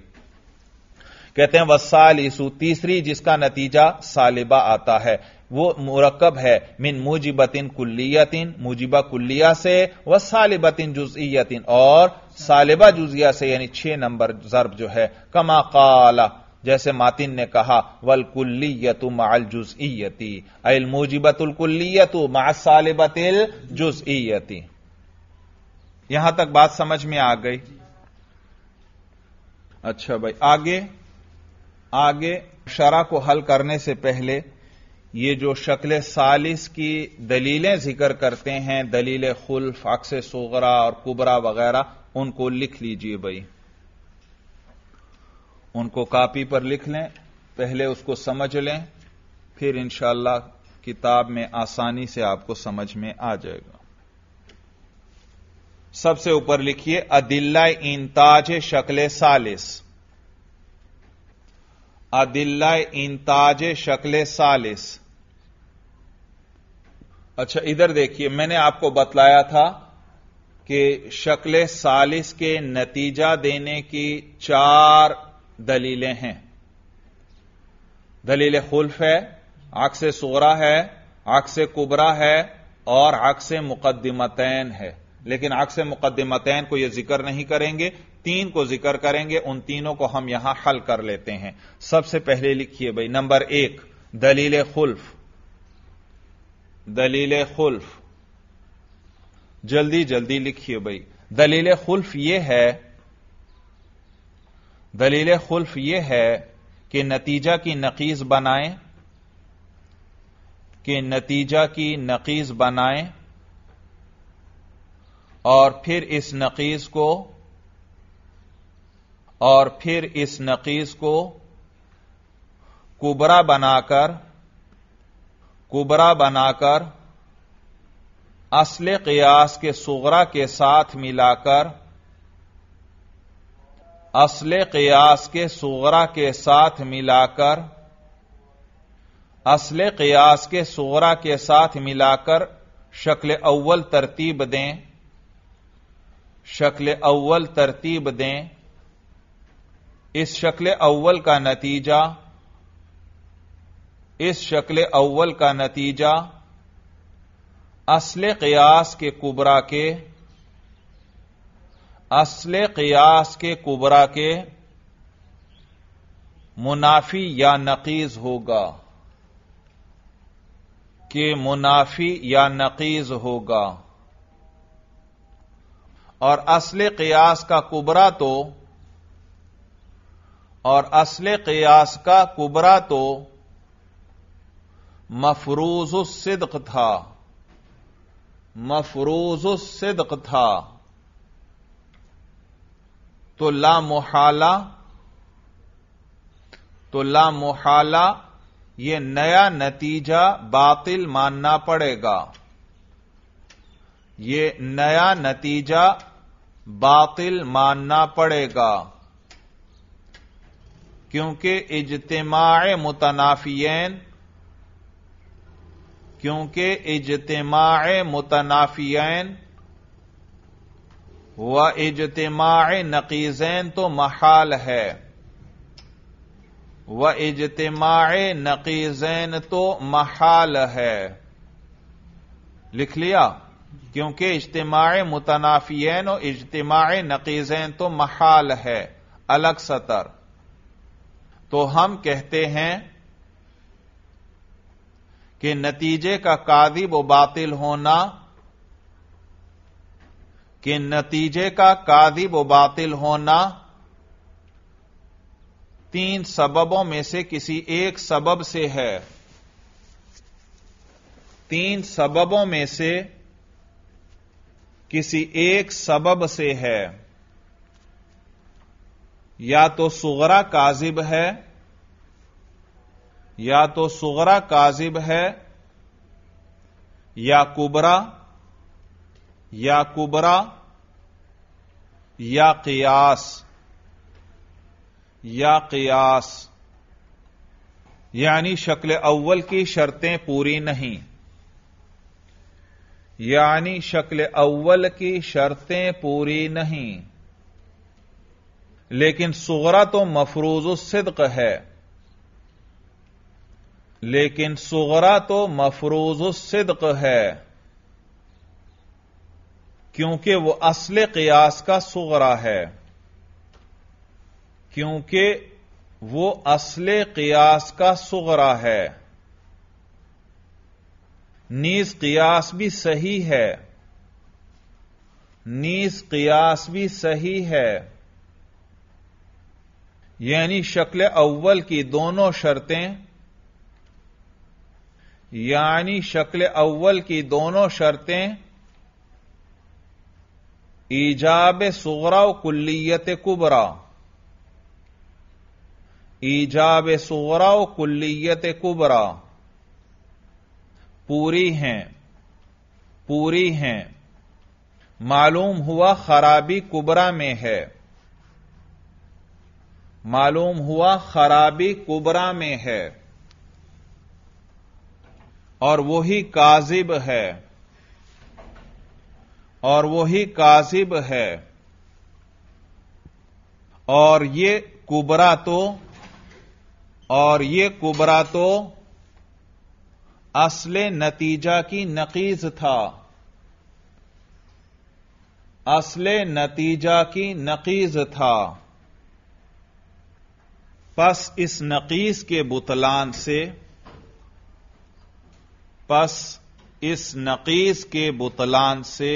कहते हैं वसाल ईसू तीसरी जिसका नतीजा सालिबा आता है वो मुरकब है मिन मुजिबतिन कुल्लियतिन मुजिबा कुल्लिया से व सालिबतिन जुजियतिन और सालिबा जुजिया से यानी छह नंबर जरब जो है कमा काला जैसे मातिन ने कहा वल कुल्लियतु माल जुजइयती अल मुजिबतुल कुल्लियतु मा सालिबतिल जुजइयती यहां तक बात समझ में आ गई अच्छा भाई आगे आगे शरा को हल करने से पहले ये जो शक्ल सालिस की दलीलें जिक्र करते हैं दलील खुल्फ अक्स सोगरा और कुबरा वगैरह उनको लिख लीजिए भाई उनको कापी पर लिख लें पहले उसको समझ लें फिर इंशाला किताब में आसानी से आपको समझ में आ जाएगा सबसे ऊपर लिखिए अदिल्ला इंताज शक्ल सालिस अदिल्ला इंताज शक्ल सालिस अच्छा इधर देखिए मैंने आपको बतलाया था कि शक्ल सालिस के नतीजा देने की चार दलीलें हैं दलील खुल्फ है आक से सोरा है आक से कुबरा है और आक से मुकदमतैन है लेकिन आक से मुकदमतैन को यह जिक्र नहीं करेंगे तीन को जिक्र करेंगे उन तीनों को हम यहां हल कर लेते हैं सबसे पहले लिखिए भाई नंबर एक दलील खुल्फ दलील खुल्फ जल्दी जल्दी लिखिए भाई दलील खुल्फ यह है दलील खुल्फ यह है कि नतीजा की नकीज बनाएं कि नतीजा की नकीज बनाएं और फिर इस नकीज को और फिर इस नकीज को कुबरा बनाकर कुबरा बनाकर असल कयास के सुगरा के साथ मिलाकर असल कयास के सुगरा के साथ मिलाकर असल कयास के सुगरा के साथ मिलाकर शक्ल अव्वल तरतीब दें शक्ल अव्वल तरतीब दें इस शक्ल अव्वल का नतीजा इस शक्ल अव्वल का नतीजा असल कयास के कुबरा के असल कयास के कुबरा के मुनाफी या नकीज होगा के मुनाफी या नकीज होगा और असल कयास का कुबरा तो और असल कयास का कुबरा तो मफरोज सिदक था मफरोज सिदक था तो ला मोहला तो ला मोहला यह नया नतीजा बातिल मानना पड़ेगा यह नया नतीजा बातिल मानना पड़ेगा क्योंकि इजतमाय मुतनाफियन क्योंकि इजतमा मुतनाफियन व इजतमा नकीजैन तो महाल है व इजतमा नकीजैन तो महाल है लिख लिया क्योंकि इज्तमा मुतनाफियन और इज्तमा नकीजैन तो महाल है अलग सतर तो हम कहते हैं कि नतीजे का कादिब बातिल होना के नतीजे का कादिब बातिल होना तीन सबबों में से किसी एक सबब से है तीन सबबों में से किसी एक सबब से है या तो सुगरा काजिब है या तो सुगरा काजिब है या कुबरा या कुबरा या कियास या कियास यानी शक्ल अव्वल की शर्तें पूरी नहीं यानी शक्ल अव्वल की शर्तें पूरी नहीं लेकिन सुगरा तो मफरूज सिद्क है लेकिन सुगरा तो मफरूज सिद्क है क्योंकि वह असल कयास का सुगरा है क्योंकि वह असल कयास का सुगरा है नीज कयास भी सही है नीज कयास भी सही है यानी शक्ल अव्वल की दोनों शर्तें यानी शक्ल अव्वल की दोनों शर्तें ईजाब सोरा कुल्लियत कुबरा ईजाब सोरा कुल्लियत कुबरा पूरी हैं पूरी हैं मालूम हुआ खराबी कुबरा में है मालूम हुआ खराबी कुबरा में है और वही काजिब है और वही काजिब है और ये कुबरा तो और ये कुबरा तो असले नतीजा की नकीज था असले नतीजा की नकीज था बस इस नकीज के बुतलान से पस इस नकीस के बुतलान से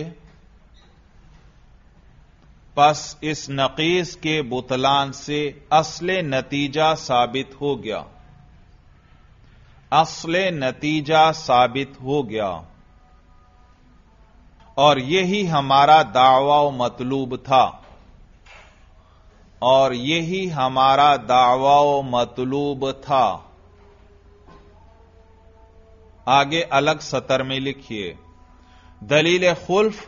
पस इस नकीस के बुतलान से असल नतीजा साबित हो गया असल नतीजा साबित हो गया और यही हमारा दावा मतलूब था और यही हमारा दावा मतलूब था आगे अलग सतर में लिखिए दलील खुल्फ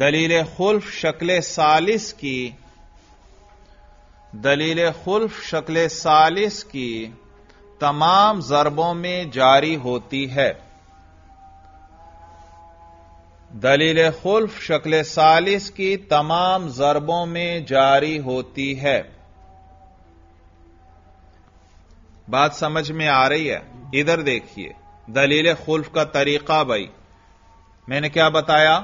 दलील खुल्फ शक्ल सालिस की दलील खुल्फ शक्ल सालिस की तमाम जरबों में जारी होती है दलील खुल्फ शक्ल सालिस की तमाम जरबों में जारी होती है बात समझ में आ रही है इधर देखिए दलील खुल्फ का तरीका भाई मैंने क्या बताया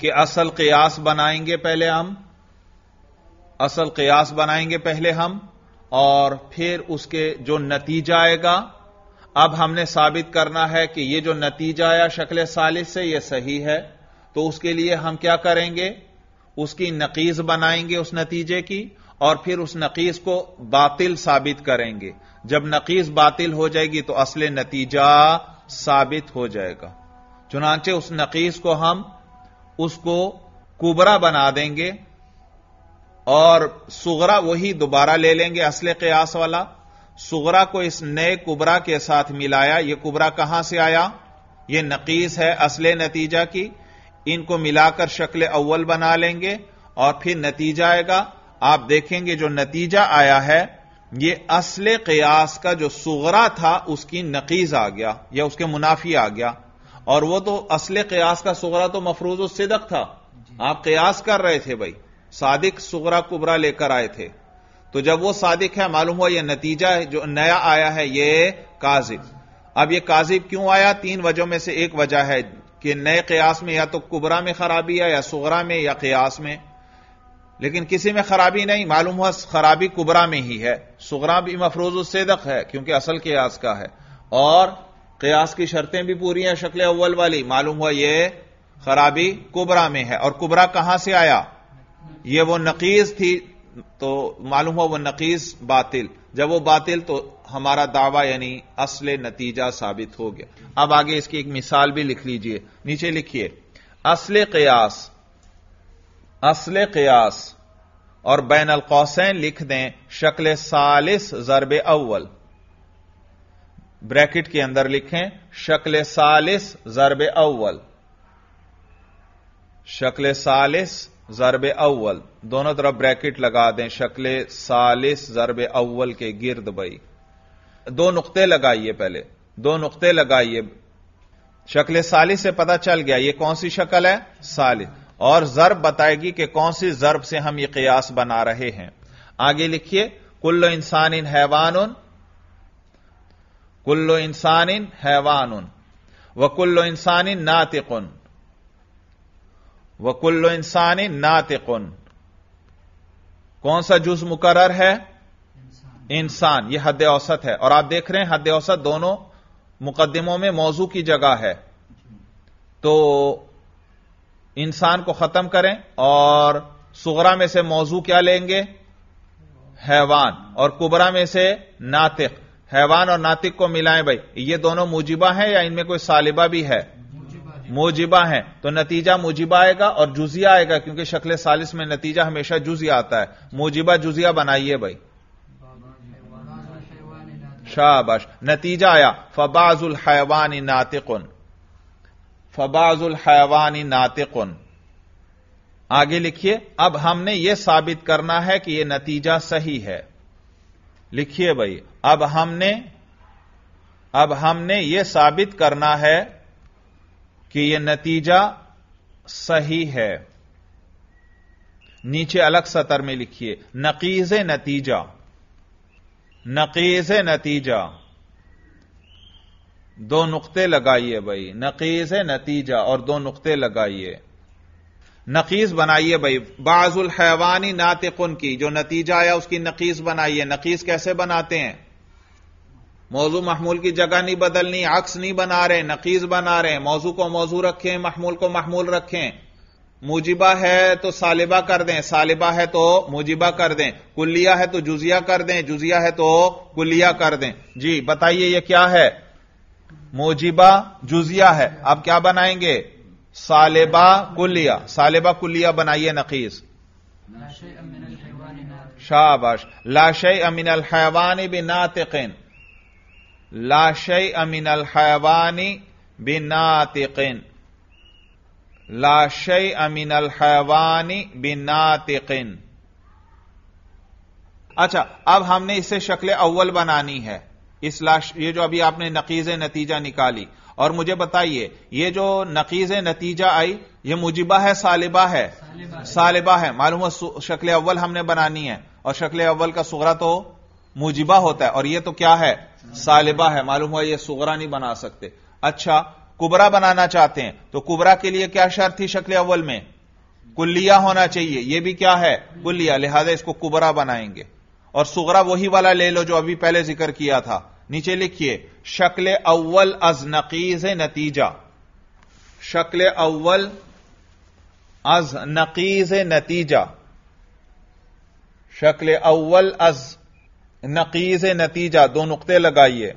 कि असल कयास बनाएंगे पहले हम असल कयास बनाएंगे पहले हम और फिर उसके जो नतीजा आएगा अब हमने साबित करना है कि यह जो नतीजा आया शक्ल सालिस से यह सही है तो उसके लिए हम क्या करेंगे उसकी नकीज बनाएंगे उस नतीजे की और फिर उस नकीस को बातिल साबित करेंगे जब नकीस बातिल हो जाएगी तो असले नतीजा साबित हो जाएगा चुनाचे उस नकीस को हम उसको कुबरा बना देंगे और सुगरा वही दोबारा ले लेंगे असले कयास वाला सुगरा को इस नए कुबरा के साथ मिलाया यह कुबरा कहां से आया यह नकीस है असले नतीजा की इनको मिलाकर शक्ल अव्वल बना लेंगे और फिर नतीजा आएगा आप देखेंगे जो नतीजा आया है ये असल कयास का जो सुगरा था उसकी नकीज आ गया या उसके मुनाफी आ गया और वो तो असल कयास का सुगरा तो मफरूज सिदक था आप कयास कर रहे थे भाई सादिक सुगरा कुबरा लेकर आए थे तो जब वो सादिक है मालूम हुआ यह नतीजा है जो नया आया है ये काजिब अब ये काजिब क्यों आया तीन वजहों में से एक वजह है कि नए कयास में या तो कुबरा में खराबी है या सुगरा में या कयास में लेकिन किसी में खराबी नहीं मालूम हुआ खराबी कुबरा में ही है सुगरा भी मफरोज सेदक है क्योंकि असल कयास का है और कयास की शर्तें भी पूरी हैं शक्ल अव्वल वाली मालूम हुआ यह खराबी कुबरा में है और कुबरा कहां से आया यह वो नकीज थी तो मालूम हुआ वह नकीज बातिल जब वो बातिल तो हमारा दावा यानी असल नतीजा साबित हो गया अब आगे इसकी एक मिसाल भी लिख लीजिए नीचे लिखिए असल कयास असल कयास और बैन अलकौसैन लिख दें शक्ल सालिस जरब अव्वल ब्रैकेट के अंदर लिखें शक्ल सालिस जरब अव्वल शक्ल सालिस जरब अव्वल दोनों तरफ ब्रैकेट लगा दें शक्ल सालिस जरब अव्वल के गिर्द बई दो नुकते लगाइए पहले दो नुकते लगाइए शक्ल सालिस से पता चल गया ये कौन सी शक्ल है सालिस और जर्ब बताएगी कि कौन सी जर्ब से हम ये कयास बना रहे हैं आगे लिखिए कुल्लो इंसान इन हैवान उन कुल्लो इंसान इन हैवान उन व कुल्लो इंसान इन नातिकुन व कुल्लो इंसान इन नातिकुन कौन सा जुज मुकर्र है इंसान यह हद औसत है और आप देख रहे हैं हद औसत दोनों मुकदमों में मौजू की जगह है तो इंसान को खत्म करें और सुगरा में से मौजू क्या लेंगे हैवान और कुबरा में से नातिक हैवान और नातिक को मिलाएं भाई ये दोनों मुजिबा हैं या इनमें कोई सालिबा भी है मुजिबा है तो नतीजा मुजिबा आएगा और जुजिया आएगा क्योंकि शक्ल सालिस में नतीजा हमेशा जुजिया आता है मुजिबा जुजिया बनाइए भाई शाबाश नतीजा आया फबाजुल हैवान नातिकुन फबाजुल हैवानी नातिकुन आगे लिखिए अब हमने यह साबित करना है कि यह नतीजा सही है लिखिए भाई अब हमने अब हमने यह साबित करना है कि यह नतीजा सही है नीचे अलग सतर में लिखिए नकीज नतीजा नकीज नतीजा दो नुकते लगाइए भाई नकीस है नतीजा और दो नुकते लगाइए नकीस बनाइए भाई बाजुल हैवानी नातिकुन की जो नतीजा आया उसकी नकीस बनाइए नकीस कैसे बनाते हैं मौजू महमूल की जगह नहीं बदलनी अक्स नहीं बना रहे नकीस बना रहे मौजू को मौजू रखें महमूल को महमूल रखें मुजिबा है तो सालिबा कर दें सालिबा है तो मुजिबा कर दें कुलिया है तो जुजिया कर दें जुजिया है तो कुल्लिया कर दें जी बताइए यह क्या है मोजिबा जुजिया है आप क्या बनाएंगे सालेबा कुलिया सालेबा कुलिया बनाइए नकीस शाबाश लाश अमिन अल हैवानी नातिकिन लाश अमिन अल हैवानी नातिकिन लाश अमिन अल हैवानी नातिकिन अच्छा अब हमने इसे शक्ल अव्वल बनानी है इस लाश ये जो अभी आपने नकीज नतीजा निकाली और मुझे बताइए ये जो नकीज नतीजा आई ये मुजिबा है सालिबा है सालिबा है, मालूम है शक्ल अव्वल हमने बनानी है और शक्ल अव्वल का सुगरा तो मुजिबा होता है और ये तो क्या है सालिबा है मालूम हुआ ये सुगरा नहीं बना सकते अच्छा कुबरा बनाना चाहते हैं तो कुबरा के लिए क्या शर्त थी शक्ल अव्वल में कुल्लिया होना चाहिए यह भी क्या है कुल्लिया लिहाजा इसको कुबरा बनाएंगे और सुगरा वही वाला ले लो जो अभी पहले जिक्र किया था नीचे लिखिए शक्ल अव्वल अज नकीज नतीजा शक्ल अव्वल अज नकीज नतीजा शक्ल अव्वल अज नकीज नतीजा दो नुकते लगाइए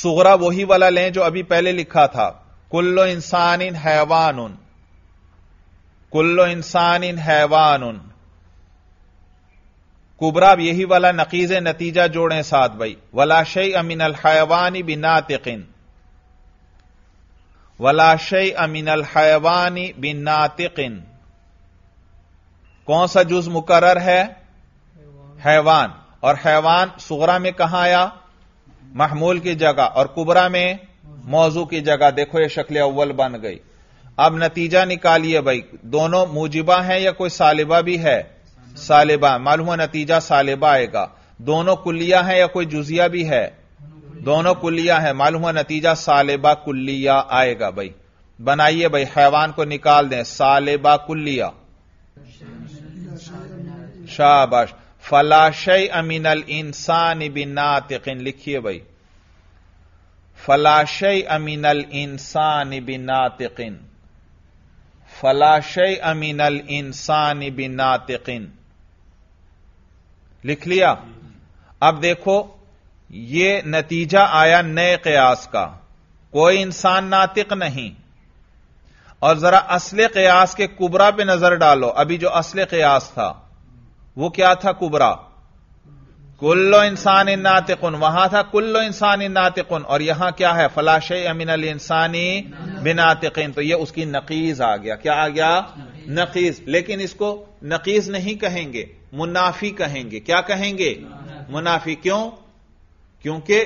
सुगरा वही वाला लें जो अभी पहले लिखा था कुल्लो इंसान इन हैवान उन कुल्लो इंसान इन हैवान उन कुबरा अब यही वाला नकीज नतीजा जोड़ें साथ भाई वलाशय अमिन वलाशई अमीन वलाशय हैवानी बिन नातिकिन कौन सा जुज मुकर है हैवान और हैवान सुगरा में कहां आया महमूल की जगह और कुबरा में मौजू की जगह देखो ये शक्ल अव्वल बन गई अब नतीजा निकालिए भाई दोनों मूजिबा हैं या कोई सालिबा भी है सालिबा मालूम नतीजा सालिबा आएगा दोनों कुल्लिया है या कोई जुजिया भी है दोनों कुल्लिया है मालूम नतीजा सालिबा कुल्लिया आएगा भाई बनाइए भाई हैवान को निकाल दें सालिबा कुल्लिया शाबाश अमीन अमीनल इंसान बिन तिकिन लिखिए भाई अमीन अमीनल इंसान बिना फलाश अमीन अमीनल इंसान बिन तिकिन लिख लिया अब देखो ये नतीजा आया नए कयास का कोई इंसान नातिक नहीं और जरा असल कयास के कुबरा पे नजर डालो अभी जो असल कयास था वो क्या था कुबरा कुल्लो इंसान इन नातिकुन वहां था कुल्लो इंसान इन नातिकुन और यहां क्या है फलाश अमिन अल इंसानी बिनातिकिन तो ये उसकी नकीज आ गया क्या आ गया नकीज लेकिन इसको नकीज नहीं कहेंगे मुनाफी कहेंगे क्या कहेंगे मुनाफी क्यों क्योंकि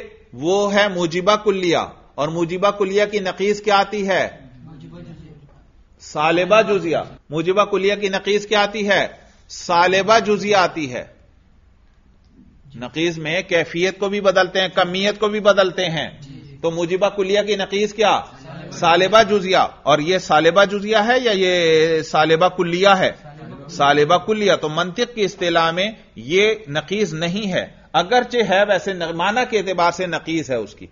वो है मुजिबा कुलिया और मुजिबा कुलिया की नकीस क्या आती है सालेबा जुजिया मुजिबा कुलिया की नकीस क्या आती है सालेबा जुजिया आती है नकीस में कैफियत को भी बदलते हैं कमियत को भी बदलते हैं तो मुजिबा कुलिया की नकीस क्या सालेबा जुजिया और यह सालेबा जुजिया है या ये सालेबा कुलिया है सालिबा कुलिया तो मंतिक की इस्तेला में यह नकीज नहीं है अगरचे है वैसे माना के एतबार से नकीज है उसकी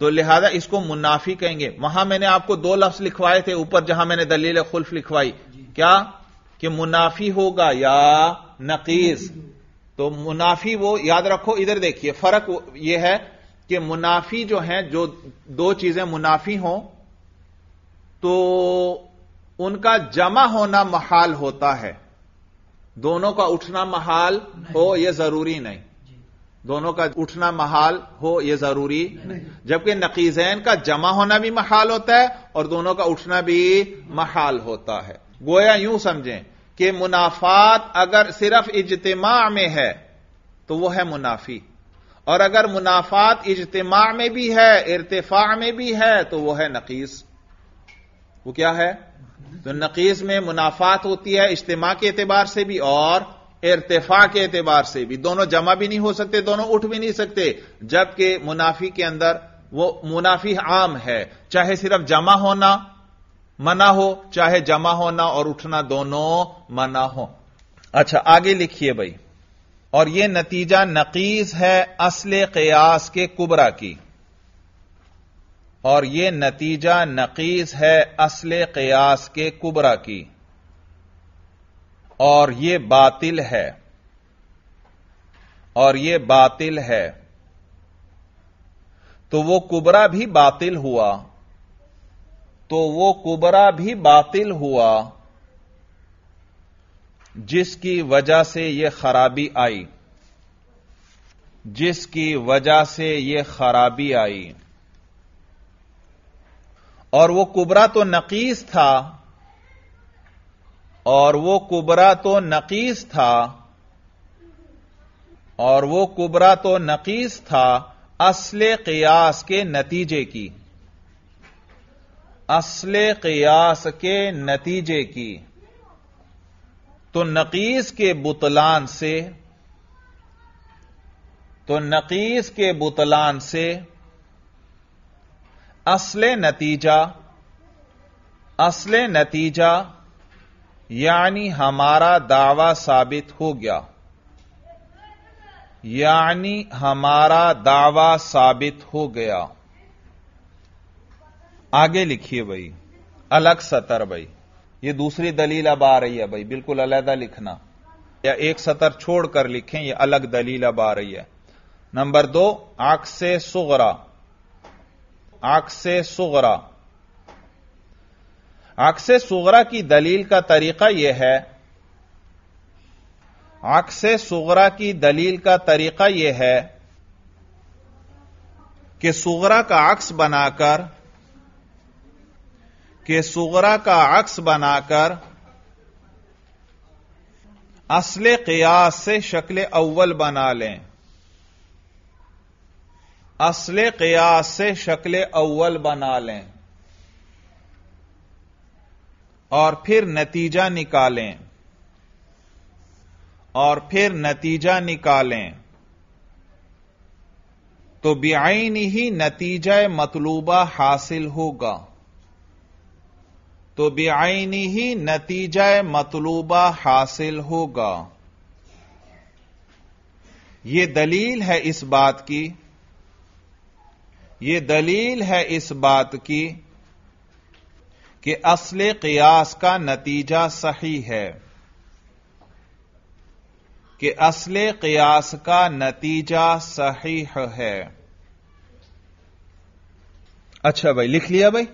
तो लिहाजा इसको मुनाफी कहेंगे वहां मैंने आपको दो लफ्ज लिखवाए थे ऊपर जहां मैंने दलील खुल्फ लिखवाई क्या कि मुनाफी होगा या नकीज तो मुनाफी वो याद रखो इधर देखिए फर्क ये है कि मुनाफी जो है जो दो चीजें मुनाफी हों तो उनका जमा होना महाल होता है दोनों का उठना महाल हो यह जरूरी नहीं दोनों का उठना महाल हो यह जरूरी जबकि नकीजैन का जमा होना भी महाल होता है और दोनों का उठना भी महाल होता है गोया यूं समझें कि मुनाफात अगर सिर्फ इजतमा में है तो वह है मुनाफी और अगर मुनाफात इजतमा में भी है इरतफा में भी है तो वह है नकीस वो क्या है तो नकीस में मुनाफात होती है इज्तमा के एतबार से भी और इरतफा के एतबार से भी दोनों जमा भी नहीं हो सकते दोनों उठ भी नहीं सकते जबकि मुनाफी के अंदर वो मुनाफी आम है चाहे सिर्फ जमा होना मना हो चाहे जमा होना और उठना दोनों मना हो अच्छा आगे लिखिए भाई और यह नतीजा नकीस है असल कयास के कुबरा की और यह नतीजा नकीस है असल कयास के कुबरा की और यह बातिल है और यह बातिल है तो वो कुबरा भी बातिल हुआ तो वो कुबरा भी बातिल हुआ जिसकी वजह से यह खराबी आई जिसकी वजह से यह खराबी आई और वो कुबरा तो नकीस था और वो कुबरा तो नकीस था और वो कुबरा तो नकीस था असल कयास के नतीजे की असल कयास के नतीजे की तो नकीस के बुतलान से तो नकीस के बुतलान से असले नतीजा असले नतीजा यानी हमारा दावा साबित हो गया यानी हमारा दावा साबित हो गया आगे लिखिए भाई अलग सतर भाई ये दूसरी दलील अब आ रही है भाई बिल्कुल अलहदा लिखना या एक सतर छोड़कर लिखें ये अलग दलील अब आ रही है नंबर दो आख से सुगरा आक सुगरा आक सुगरा की दलील का तरीका यह है आक्से सुगरा की दलील का तरीका यह है कि सुगरा का अक्स बनाकर के सुगरा का अक्स बनाकर असल कयास से शक्ल अव्वल बना लें असल कयास से शक्ल अव्वल बना लें और फिर नतीजा निकालें और फिर नतीजा निकालें तो बेआईन ही नतीजा मतलूबा हासिल होगा तो बेआईन ही नतीजा मतलूबा हासिल होगा यह दलील है इस बात की यह दलील है इस बात की कि असल कयास का नतीजा सही है कि असल कयास का नतीजा सही है अच्छा भाई लिख लिया भाई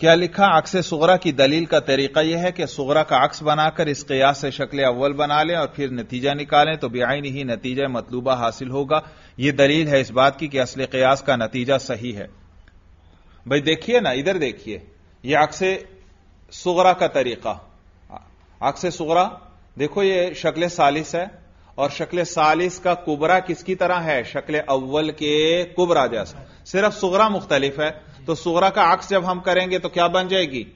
क्या लिखा अक्स सुगरा की दलील का तरीका यह है कि सुगरा का अक्स बनाकर इस कयास से शक्ल अव्वल बना लें और फिर नतीजा निकालें तो बेआईन ही नतीजा मतलूबा हासिल होगा यह दलील है इस बात की कि असल कयास का नतीजा सही है भाई देखिए ना इधर देखिए यह अक्स सुगरा का तरीका अक्स सुगरा देखो ये शक्ल सालिस है और शक्ल सालिस का कुबरा किसकी तरह है शक्ल अव्वल के कुबरा जैसा सिर्फ सुगरा मुख्तलिफ है तो सोरा का अक्स जब हम करेंगे तो क्या बन जाएगी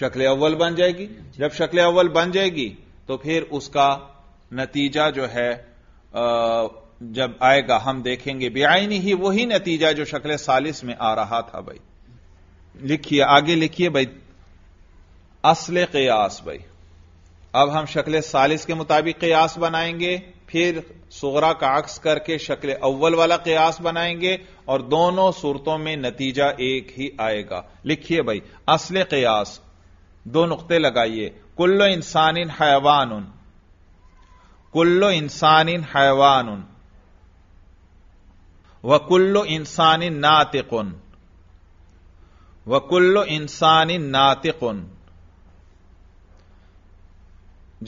शक्ल अव्वल बन जाएगी जब शक्ल अव्वल बन जाएगी तो फिर उसका नतीजा जो है जब आएगा हम देखेंगे बेआईनी ही वही नतीजा जो शक्ल सालिस में आ रहा था भाई लिखिए आगे लिखिए भाई असल कयास भाई अब हम शक्ल सालिस के मुताबिक कयास बनाएंगे फिर सोगरा का अक्स करके शक्ल अव्वल वाला कयास बनाएंगे और दोनों सूरतों में नतीजा एक ही आएगा लिखिए भाई असल कयास दो नुकते लगाइए कुल्लो इंसान इन हैवान उन कुल्लो इंसान इन हैवान उन व कुल्लो इंसान इन नातिकुन व कुल्लो इंसान इन उन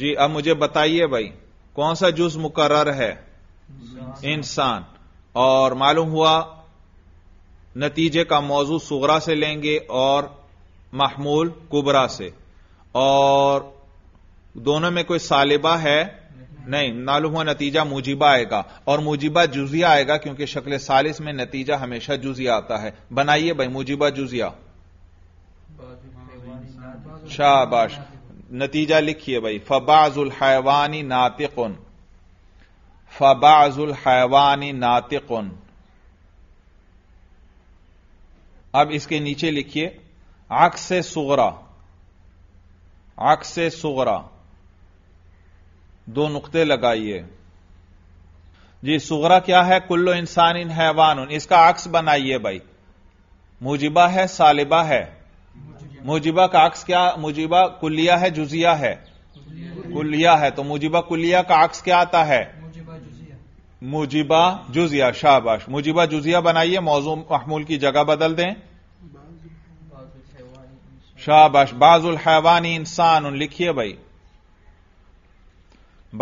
जी अब मुझे बताइए भाई कौन सा जुज मुकर है इंसान और मालूम हुआ नतीजे का मौजू सुगरा से लेंगे और महमूल कुबरा से और दोनों में कोई सालिबा है नहीं मालूम हुआ नतीजा मुजीबा आएगा और मुजीबा जुजिया आएगा क्योंकि शक्ल सालिस में नतीजा हमेशा जुजिया आता है बनाइए भाई मुजीबा जुजिया शाबाश नतीजा लिखिए भाई फबाजुल हैवानी नातिकुन फबाजुल हैवानी नातिकुन अब इसके नीचे लिखिए आख से सुगरा आख से सुगरा दो नुकते लगाइए जी सुगरा क्या है कुल्लो इंसान इन हैवान इसका अक्स बनाइए भाई मुजिबा है सालिबा है मुजिबा का अक्स क्या मुजिबा कुलिया है जुजिया है कुलिया है तो मुजिबा कुलिया का अक्स क्या आता है मुजिबा जुजिया शाबाश मुजिबा जुजिया बनाइए मौजू महमूल की जगह बदल दें शाबाश बाजुल हैवानी इंसान उन लिखिए भाई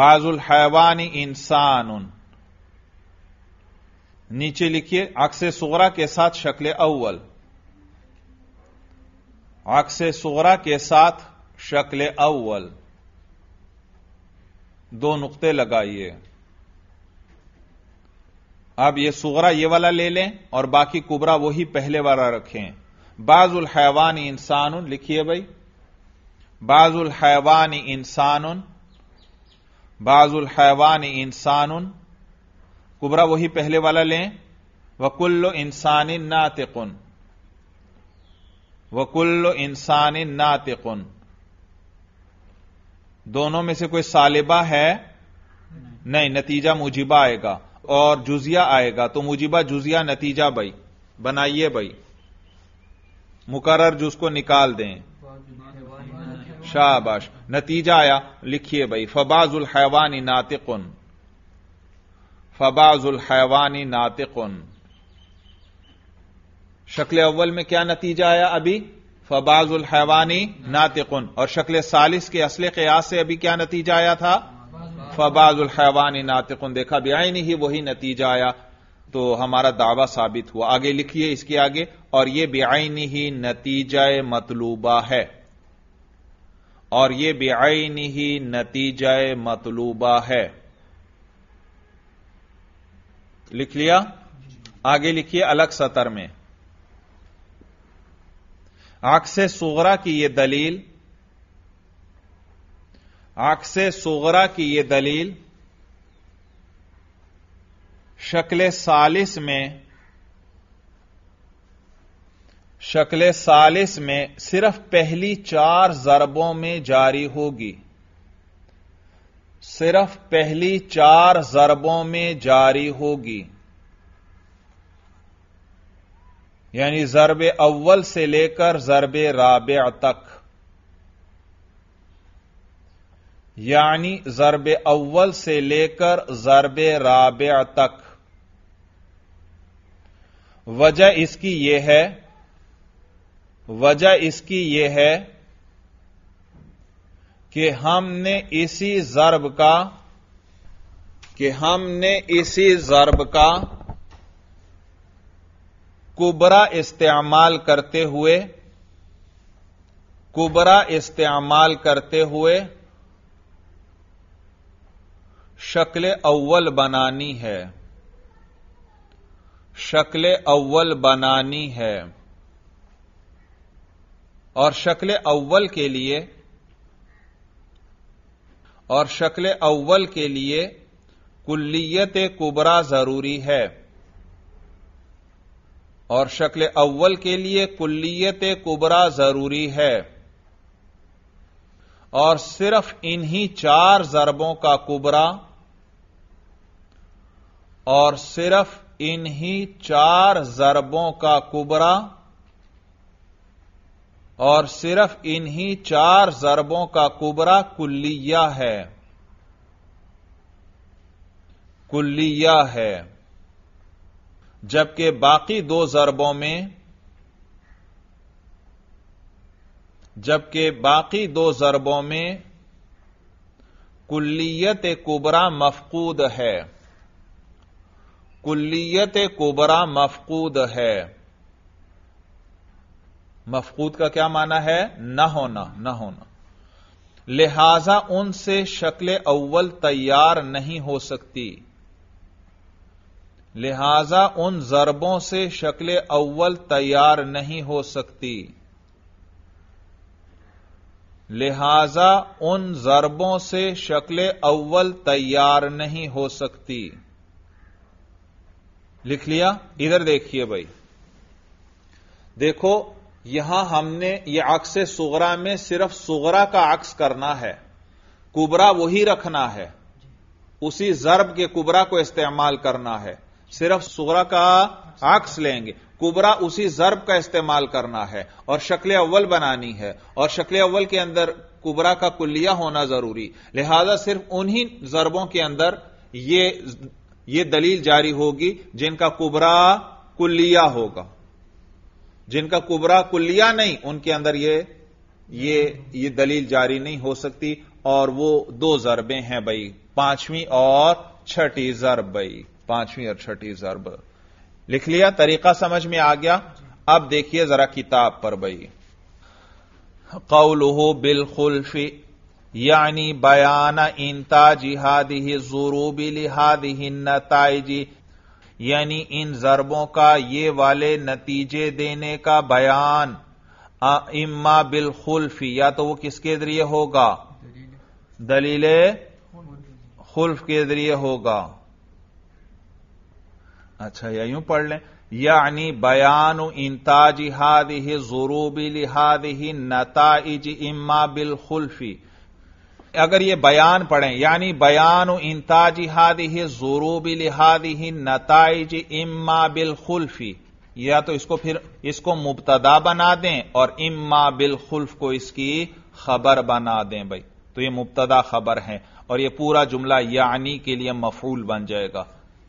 बाजुल हैवानी इंसान उन नीचे लिखिए अक्स सोरा के साथ शक्ल अव्वल अक्स सोरा के साथ शक्ल अव्वल दो नुकते लगाइए अब ये सोरा ये वाला ले लें और बाकी कुबरा वही पहले वाला रखें बाजुल हैवान इंसान लिखिए भाई बाजुल हैवान इंसान बाजुल हैवान इंसान कुबरा वही पहले वाला लें वकुल्लो इंसानी नातिकुन वकुल्ल इंसान नातिकुन दोनों में से कोई सालिबा है नहीं, नहीं नतीजा मुजिबा आएगा और जुजिया आएगा तो मुजिबा जुजिया नतीजा भाई बनाइए भाई मुकर्र जुज को निकाल दें शाबाश नतीजा आया लिखिए भाई फबाजुल हैवानी नातिकुन फबाजुल हैवानी नातिकुन शक्ल अव्वल में क्या नतीजा आया अभी फबाजुल हैवानी नातिकुन और शक्ल सालिस के असले कयास से अभी क्या नतीजा आया था फबाजुल हैवानी नातिकुन देखा बेआईनी नहीं वही नतीजा आया तो हमारा दावा साबित हुआ आगे लिखिए इसके आगे और यह बेआईनी ही नतीजा मतलूबा है और यह बेआईनी ही नतीजा मतलूबा है लिख लिया आगे लिखिए अलग सतर में आक्स सोगरा की यह दलील आक्स सोगरा की यह दलील शक्ल सालिस में शक्ल सालिस में सिर्फ पहली चार जरबों में जारी होगी सिर्फ पहली चार जरबों में जारी होगी यानी जरब अव्वल से लेकर जरब राब तक यानी जरब अव्वल से लेकर जरब राब तक वजह इसकी यह है वजह इसकी यह है कि हमने इसी जरब का कि हमने इसी जरब का कुबरा इस्तेमाल करते हुए कुबरा इस्तेमाल करते हुए शक्ल अव्वल बनानी है शक्ल अव्वल बनानी है और शक्ल अव्वल के लिए और शक्ल अव्वल के लिए कुल्लियत कुबरा जरूरी है और शक्ल अव्वल के लिए कुल्लियत कुबरा जरूरी है और सिर्फ इन्हीं चार जरबों का कुबरा और सिर्फ इन्हीं चार जरबों का कुबरा और सिर्फ इन्हीं चार जरबों का कुबरा कुल्लिया है कुल्लिया है जबकि बाकी दो जरबों में जबकि बाकी दो जरबों में कुलियत कुबरा मफकूद है कुलियत कुबरा मफकूद है मफकूद का क्या माना है न होना न होना लिहाजा उनसे शक्ल अव्वल तैयार नहीं हो सकती लिहाजा उन जरबों से शक्ल अव्वल तैयार नहीं हो सकती लिहाजा उन जरबों से शक्ल अव्वल तैयार नहीं हो सकती लिख लिया इधर देखिए भाई देखो यहां हमने यह अक्स सुगरा में सिर्फ सुगरा का अक्स करना है कुबरा वही रखना है उसी जरब के कुबरा को इस्तेमाल करना है सिर्फ सूरा का अक्स लेंगे कुबरा उसी जरब का इस्तेमाल करना है और शक्ल अव्वल बनानी है और शक्ल अव्वल के अंदर कुबरा का कुल्लिया होना जरूरी लिहाजा सिर्फ उन्हीं जरबों के अंदर ये ये दलील जारी होगी जिनका कुबरा कुल्लिया होगा जिनका कुबरा कुल्लिया नहीं उनके अंदर ये ये ये दलील जारी नहीं हो सकती और वो दो जरबे हैं भाई पांचवी और छठी जरब भाई पांचवीं और छठी जरब लिख लिया तरीका समझ में आ गया अब देखिए जरा किताब पर बई कौलह बिलखुल्फी यानी बयान इंता जिहादी जरूबी लिहादी नताइजी यानी इन जरबों का ये वाले नतीजे देने का बयान इम्मा बिलखुल्फी या तो वो किसके जरिए होगा दलील खुल्फ के जरिए होगा अच्छा या यूं पढ़ लें यानी बयान इंताज हाद ही जरूबी लिहाद ही नताइज इम्मा बिल खुल्फी अगर ये बयान पढ़ें यानी बयान इंताज हाद ही जरूबी लिहाद ही नताइज इम्मा बिल खुल्फी या तो इसको फिर इसको मुबतदा बना दें और इम्मा बिल खुल्फ को इसकी खबर बना दें भाई तो ये मुबतदा खबर है और ये पूरा जुमला यानी के लिए मफूल बन जाएगा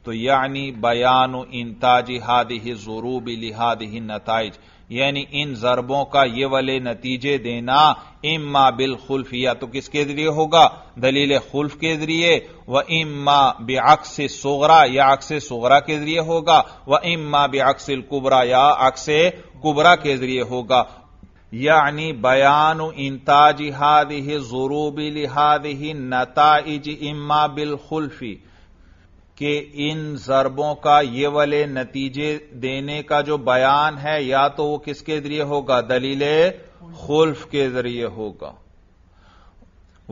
तो यानी बयान इंताज हाद ही जरूब लिहाद ही नतज यानी इन जरबों का ये वाले नतीजे देना इम्मा बिल खुल्फ या तो किसके जरिए होगा दलील खुल्फ के जरिए व इम्मा अक्स सोगरा या अक्स सोगरा के जरिए होगा व इम्मा बेअक्सिल कुबरा या अक्स कुबरा के जरिए होगा यानी बयान इंताज हाद ही जरूब लिहाद ही नताइज इम्मा बिल खुल्फी कि इन जरबों का ये वाले नतीजे देने का जो बयान है या तो वो किसके जरिए होगा दलील खुल्फ के जरिए होगा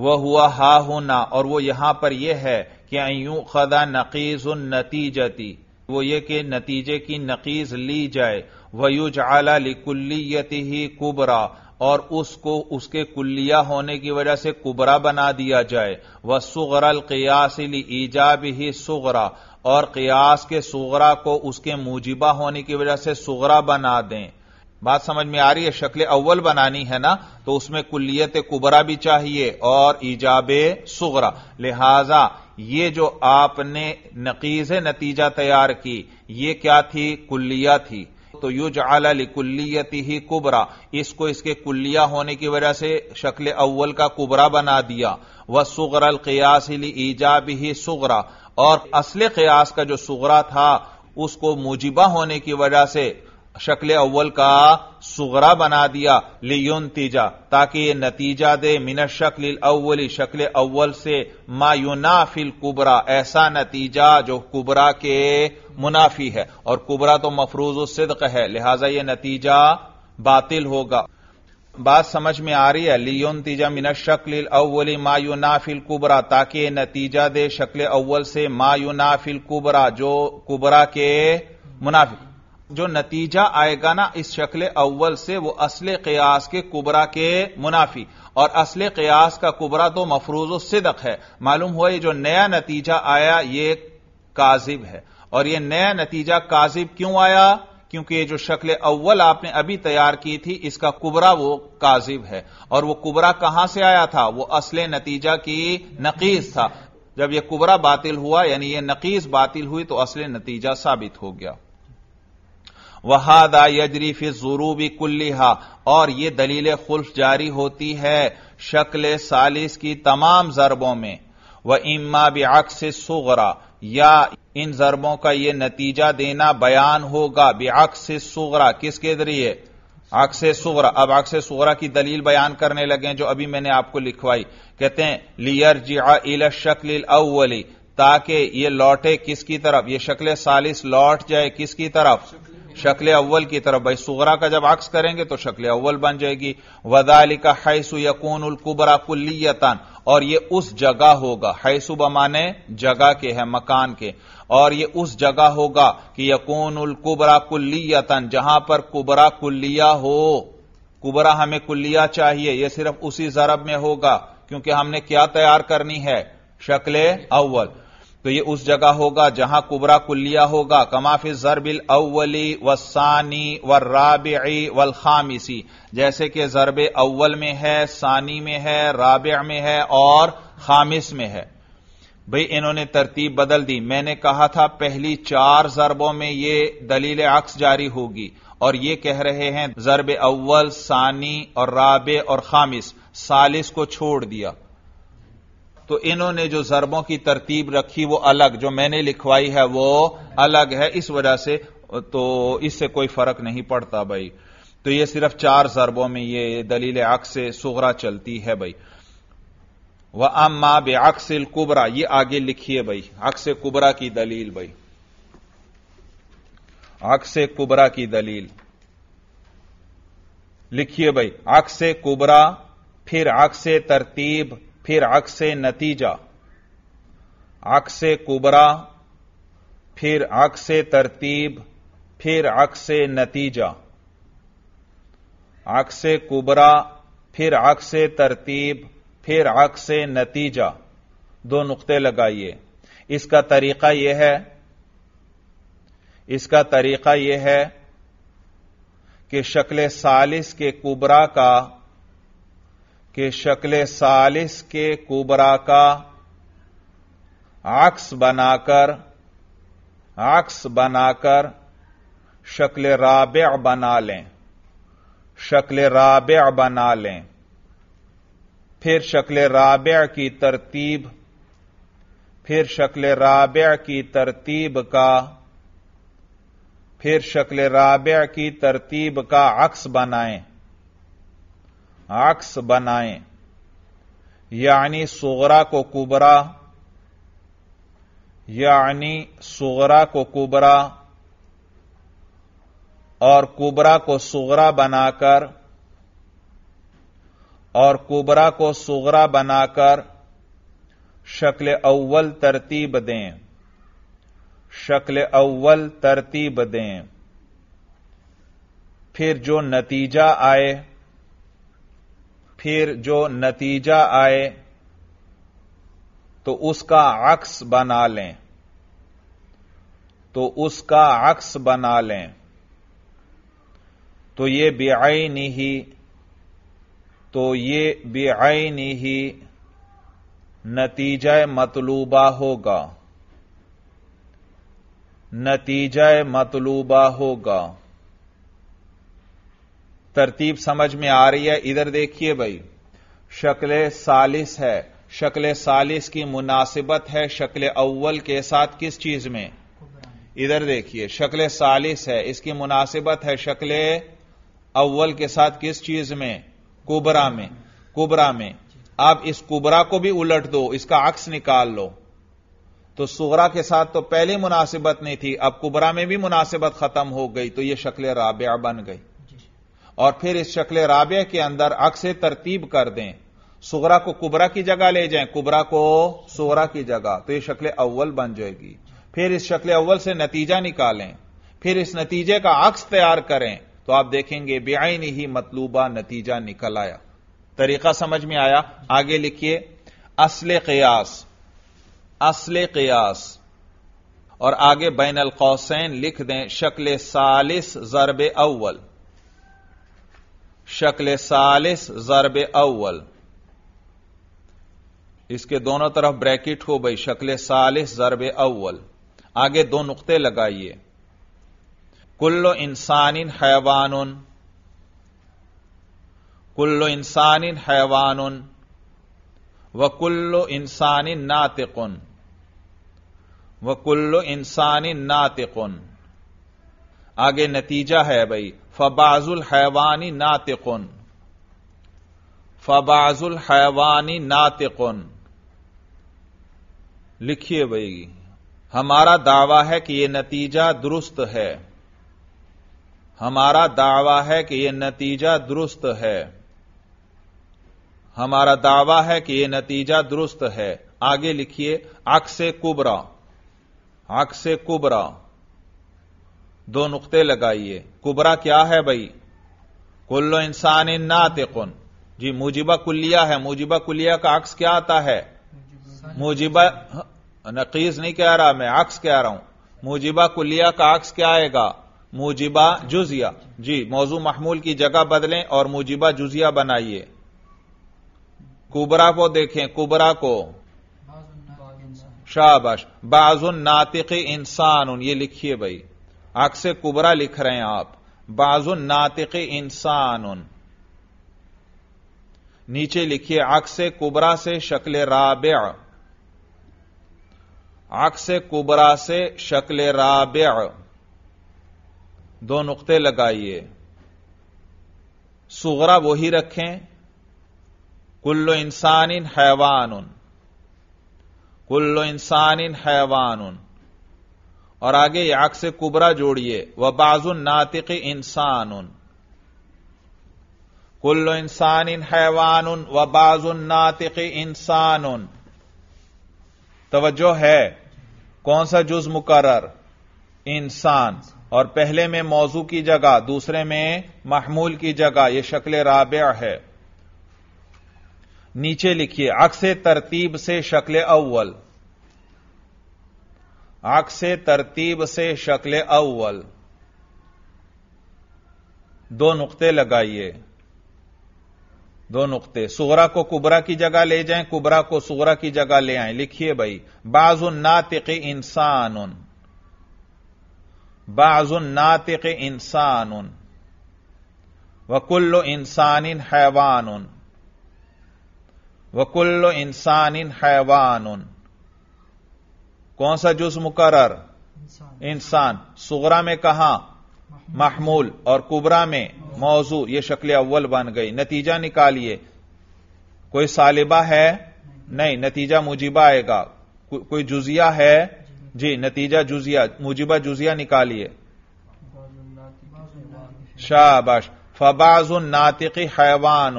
वह हुआ हा होना और वो यहां पर यह है कि अयू खदा नकीज उन नतीजती वो ये कि नतीजे की नकीज ली जाए वयुज आला लिकुल्लीयती ही कुबरा और उसको उसके कुल्लिया होने की वजह से कुबरा बना दिया जाए वह सुगरल कयासिल ईजाब ही सुगरा और कयास के सुगरा को उसके मुजिबा होने की वजह से सुगरा बना दें बात समझ में आ रही है शक्ल अव्वल बनानी है ना तो उसमें कुल्लियत कुबरा भी चाहिए और ईजाब सुगरा लिहाजा ये जो आपने नकीज नतीजा तैयार की ये क्या थी कुल्लिया थी तो युज आला कुल्लियती ही कुबरा इसको इसके कुल्लिया होने की वजह से शक्ल अव्वल का कुबरा बना दिया वह अल कयास ईजाब ही सुगरा और असले कयास का जो सुगरा था उसको मुजिबा होने की वजह से शक्ल अव्वल का सुगरा बना दिया लियुन तीजा ताकि ये नतीजा दे मिन शक्ल अव्वली शक्ल अव्वल से मायूना फिल कुबरा ऐसा नतीजा जो कुबरा के मुनाफी है और कुबरा तो मफरूज सिद्क है लिहाजा ये नतीजा बातिल होगा बात समझ में आ रही है लियोन तीजा मिन शक्ल अव्वली मायुनाफिल कुबरा ताकि नतीजा दे शक्ल अव्वल से मायुनाफिल कुबरा जो कुबरा के मुनाफी जो नतीजा आएगा ना इस शक्ल अव्वल से वो असल कयास के कुबरा के मुनाफी और असल कयास का कुबरा तो मफरूज सिदक है मालूम हुआ ये जो नया नतीजा आया ये काजिब है और ये नया नतीजा काजिब क्यों आया क्योंकि ये जो शक्ल अव्वल आपने अभी तैयार की थी इसका कुबरा वो काजिब है और वो कुबरा कहां से आया था वो असल नतीजा की नकीस था जब यह कुबरा बातिल हुआ यानी यह नकीस बातिल हुई तो असल नतीजा साबित हो गया वहादा यजरी फी जरूबी कुल्लिहा और ये दलील खुल्फ जारी होती है शक्ल सालिस की तमाम जरबों में व इम्मा अक्स सुगरा या इन जरबों का यह नतीजा देना बयान होगा अक्स सुगरा किसके जरिए अक्स सुगरा अब अक्स सुगरा की दलील बयान करने लगे जो अभी मैंने आपको लिखवाई कहते हैं लियर जिया इला शक्ल अवली ताकि ये लौटे किसकी तरफ ये शक्ल सालिस लौट जाए किसकी तरफ शक्ल अव्वल की तरफ भाई सुगरा का जब अक्स करेंगे तो शक्ल अव्वल बन जाएगी वदालिका हैसु यकून उलकुबरा कुल्लियतान और ये उस जगह होगा हैसु बमाने जगह के है मकान के और ये उस जगह होगा कि यकून उलकुबरा कुल्लियतन जहां पर कुबरा कुल्लिया हो कुबरा हमें कुल्लिया चाहिए यह सिर्फ उसी जरब में होगा क्योंकि हमने क्या तैयार करनी है शक्ल अव्वल तो ये उस जगह होगा जहां कुबरा कुल्लिया होगा कमाफि जरबिल अव्वली वसानी व राबी वल खामिसी जैसे कि जरब अव्वल में है सानी में है राबे में है और खामिस में है भाई इन्होंने तरतीब बदल दी मैंने कहा था पहली चार जरबों में ये दलील अक्स जारी होगी और ये कह रहे हैं जरब अव्वल सानी और राबे और खामिस सालिस को छोड़ दिया तो इन्होंने जो जरबों की तरतीब रखी वो अलग जो मैंने लिखवाई है वो अलग है इस वजह से तो इससे कोई फर्क नहीं पड़ता भाई तो ये सिर्फ चार जरबों में ये दलील अक्स सुगरा चलती है भाई वह मा बे अक्सिल कुबरा ये आगे लिखिए भाई अक्स कुबरा की दलील भाई अक्स कुबरा की दलील लिखिए भाई अक्स कुबरा फिर अक्स तरतीब फिर अक्स नतीजा अक्स कुबरा फिर अक्स तरतीब फिर अक्स नतीजा अक्स कुबरा फिर अक्स तरतीब फिर अक्स नतीजा दो नुकते लगाइए इसका तरीका यह है इसका तरीका यह है कि शक्ल सालिस के कुबरा का कि शक्ल सालिस के कुबरा का आक्स बनाकर आक्स बनाकर शक्ल राब बना लें शक्ल राब बना लें फिर शक्ल राब की तरतीब फिर शक्ल राब की तरतीब का फिर शक्ल राब की तरतीब का अक्स बनाएं आक्स बनाएं यानी सोगरा को कुबरा यानी सोगरा को कुबरा और कुबरा को सोगरा बनाकर और कुबरा को सोगरा बनाकर शक्ल अव्वल तरतीब दें शक्ल अव्वल तरतीब दें फिर जो नतीजा आए फिर जो नतीजा आए तो उसका अक्स बना लें तो उसका अक्स बना लें तो ये बेआईन ही तो ये बेआईन ही नतीजा मतलूबा होगा नतीजा मतलूबा होगा तरतीब समझ में आ रही है इधर देखिए भाई शक्ल सालिस है शक्ल सालिस की मुनासिबत है शक्ल अव्वल के साथ किस चीज में इधर देखिए शक्ल सालिस है इसकी मुनासिबत है शक्ल अव्वल के साथ किस चीज में कुबरा में कुबरा में आप इस कुबरा को भी उलट दो इसका अक्स निकाल लो तो सुगरा के साथ तो पहले मुनासिबत नहीं थी अब कुबरा में भी मुनासिबत खत्म हो गई तो यह शक्ल राबिया बन गई और फिर इस शक्ल राबे के अंदर अक्स तरतीब कर दें सुगरा को कुबरा की जगह ले जाएं कुबरा को सुगरा की जगह तो यह शक्ल अव्वल बन जाएगी फिर इस शक्ल अव्वल से नतीजा निकालें फिर इस नतीजे का अक्स तैयार करें तो आप देखेंगे बेआईन ही मतलूबा नतीजा निकल आया तरीका समझ में आया आगे लिखिए असल कयास असल कयास और आगे बैन अल कौसैन लिख दें शक्ल सालिस जरब अव्वल शक्ल सालिस जरब अव्वल इसके दोनों तरफ ब्रैकेट हो भाई शक्ल सालिस जरब अव्वल आगे दो नुकते लगाइए कुल्लो इंसानिन हैवानुन कुल्लो इंसानिन हैवानुन व कुल्लो इंसानिन नातिकुन व कुल्लो इंसानिन नातिकुन आगे नतीजा है भाई फबाजुल हैवानी नातिकुन फबाजुल हैवानी नातिकुन लिखिए भाई हमारा दावा है कि यह नतीजा दुरुस्त है हमारा दावा है कि यह नतीजा दुरुस्त है हमारा दावा है कि यह नतीजा दुरुस्त है आगे लिखिए अक्से कुबरा अक्से कुबरा दो नुकते लगाइए कुबरा क्या है भाई कुल्लो इंसान इन नातिकुन जी मुजिबा कुलिया है मुजिबा कुलिया का अक्स क्या आता है मुजिबा हाँ, नकीज नहीं कह रहा मैं अक्स कह रहा हूं मुजिबा कुलिया का अक्स क्या आएगा मुजिबा जुजिया जी मौजू महमूल की जगह बदलें और मुजिबा जुजिया बनाइए कुबरा को देखें कुबरा को शाबाश बाजुन नातिक इंसान ये लिखिए भाई अक्स कुबरा लिख रहे हैं आप बाजुन नातिक इंसान नीचे लिखिए अक्स कुबरा से शक्ल राब अक्स कुबरा से शक्ल राब दो नुकते लगाइए सुगरा वही रखें कुल्लो इंसान इन हैवान कुल्लो इंसान इन हैवान और आगे याक से कुबरा जोड़िए व बाजुन नातिक इंसान उन कुल्लो इंसान इन हैवान व बाजुन नातिक इंसान उन तवज्जो है कौन सा जुज मुकर इंसान और पहले में मौजू की जगह दूसरे में महमूल की जगह यह शक्ल राबिया है नीचे लिखिए अक्से तरतीब से शक्ल अव्वल आख से तरतीब से शक्ल अव्वल दो नुकते लगाइए दो नुकते सुगरा को कुबरा की जगह ले जाएं कुबरा को सुगरा की जगह ले आए लिखिए भाई बाजुन नातिक इंसान बाजुन नातिक इंसान वकुल्लो इंसान हैवान वकुल्लो इंसान हैवान कौन सा जुज मुकर इंसान सुगरा में कहा महमूल और कुबरा में मौजू यह शक्ल अव्वल बन गई नतीजा निकालिए कोई सालिबा है नहीं नतीजा मुजिबा आएगा को, कोई जुजिया है जी नतीजा जुजिया मुजिबा जुजिया निकालिए शाबाश फबाजुन नातिकी हैवान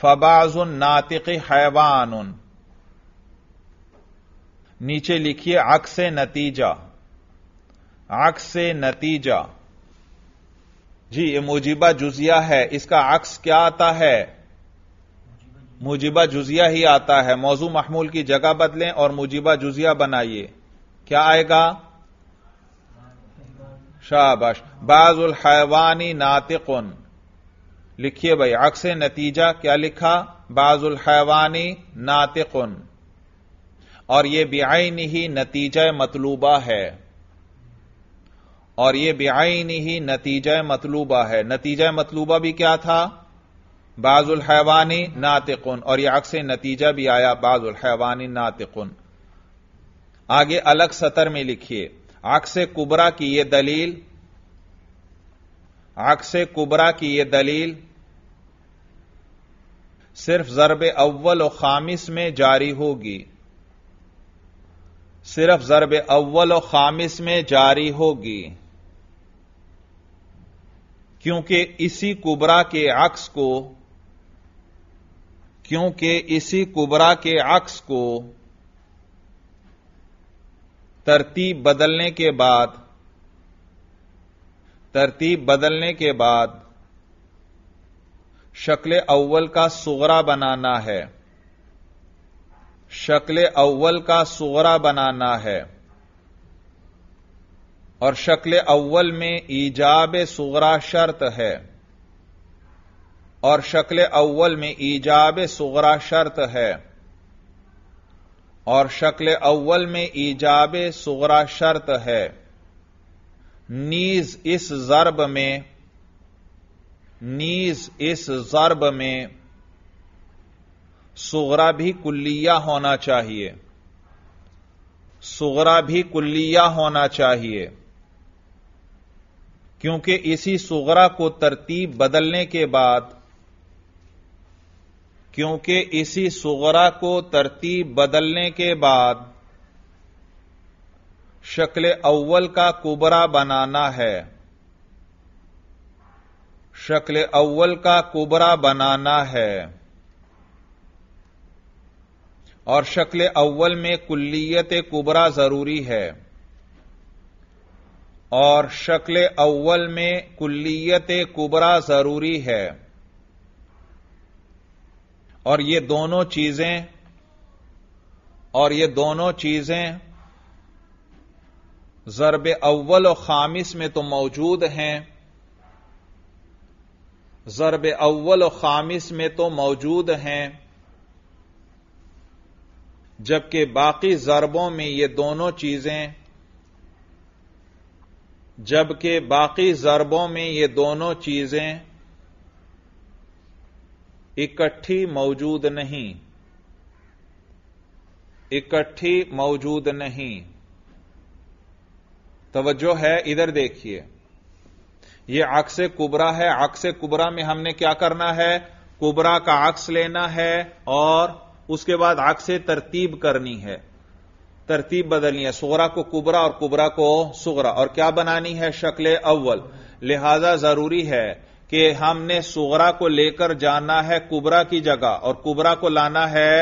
फबाजुन नातिकी हैवान नीचे लिखिए अक्स से नतीजा आंख से नतीजा जी ये मुजिबा जुजिया है इसका अक्स क्या आता है मुजिबा जुजिया ही आता है मौजू महमूल की जगह बदलें और मुजिबा जुजिया बनाइए क्या आएगा शाबाश बाजुल हैवानी नातिकुन लिखिए भाई अक्स नतीजा क्या लिखा बाजुल हैवानी नातिकुन और यह बेआन ही नतीजा मतलूबा है और यह बेआन ही नतीजा मतलूबा है नतीजा मतलूबा भी क्या था बाजुल हैवानी नातिकुन और यह अक्से नतीजा भी आया बाजुल हैवानी नातिकुन आगे अलग सतर में लिखिए आक्स कुबरा की यह दलील आक्स कुबरा की यह दलील सिर्फ जरब अव्वल और खामिस में जारी होगी सिर्फ जरब अव्वल और खामिस में जारी होगी क्योंकि इसी कुबरा के अक्स को क्योंकि इसी कुबरा के अक्स को तरतीब बदलने के बाद तरतीब बदलने के बाद शक्ल अव्वल का सुगरा बनाना है शक्ल अव्वल का सोरा बनाना है और शक्ल अव्वल में ईजाब सोरा शर्त है और शक्ल अव्वल में ईजाब सोरा शर्त है और शक्ल अव्वल में ईजाब सोरा शर्त है नीज इस जर्ब में नीज इस जर्ब में सुगरा भी कुल्लिया होना चाहिए सुगरा भी कुल्लिया होना चाहिए क्योंकि इसी सुगरा को तरतीब बदलने के बाद क्योंकि इसी सुगरा को तरतीब बदलने के बाद शक्ल अव्वल का कुबरा बनाना है शक्ल अव्वल का कुबरा बनाना है और शक्ल अव्वल में कुल्लियत कुबरा जरूरी है और शक्ल अव्वल में कुल्लियत कुबरा जरूरी है और ये दोनों चीजें और ये दोनों चीजें जरब अव्वल और खामिस में तो मौजूद हैं जरब अव्वल और खामिस में तो मौजूद हैं जबकि बाकी जरबों में ये दोनों चीजें जबकि बाकी जरबों में ये दोनों चीजें इकट्ठी मौजूद नहीं इकट्ठी मौजूद नहीं तोज्जो है इधर देखिए यह अक्स कुबरा है अक्स कुबरा में हमने क्या करना है कुबरा का अक्स लेना है और उसके बाद आग से तरतीब करनी है तरतीब बदलनी है सोगरा को कुबरा और कुबरा को सुगरा और क्या बनानी है शक्ल अव्वल लिहाजा जरूरी है कि हमने सुगरा को लेकर जाना है कुबरा की जगह और कुबरा को लाना है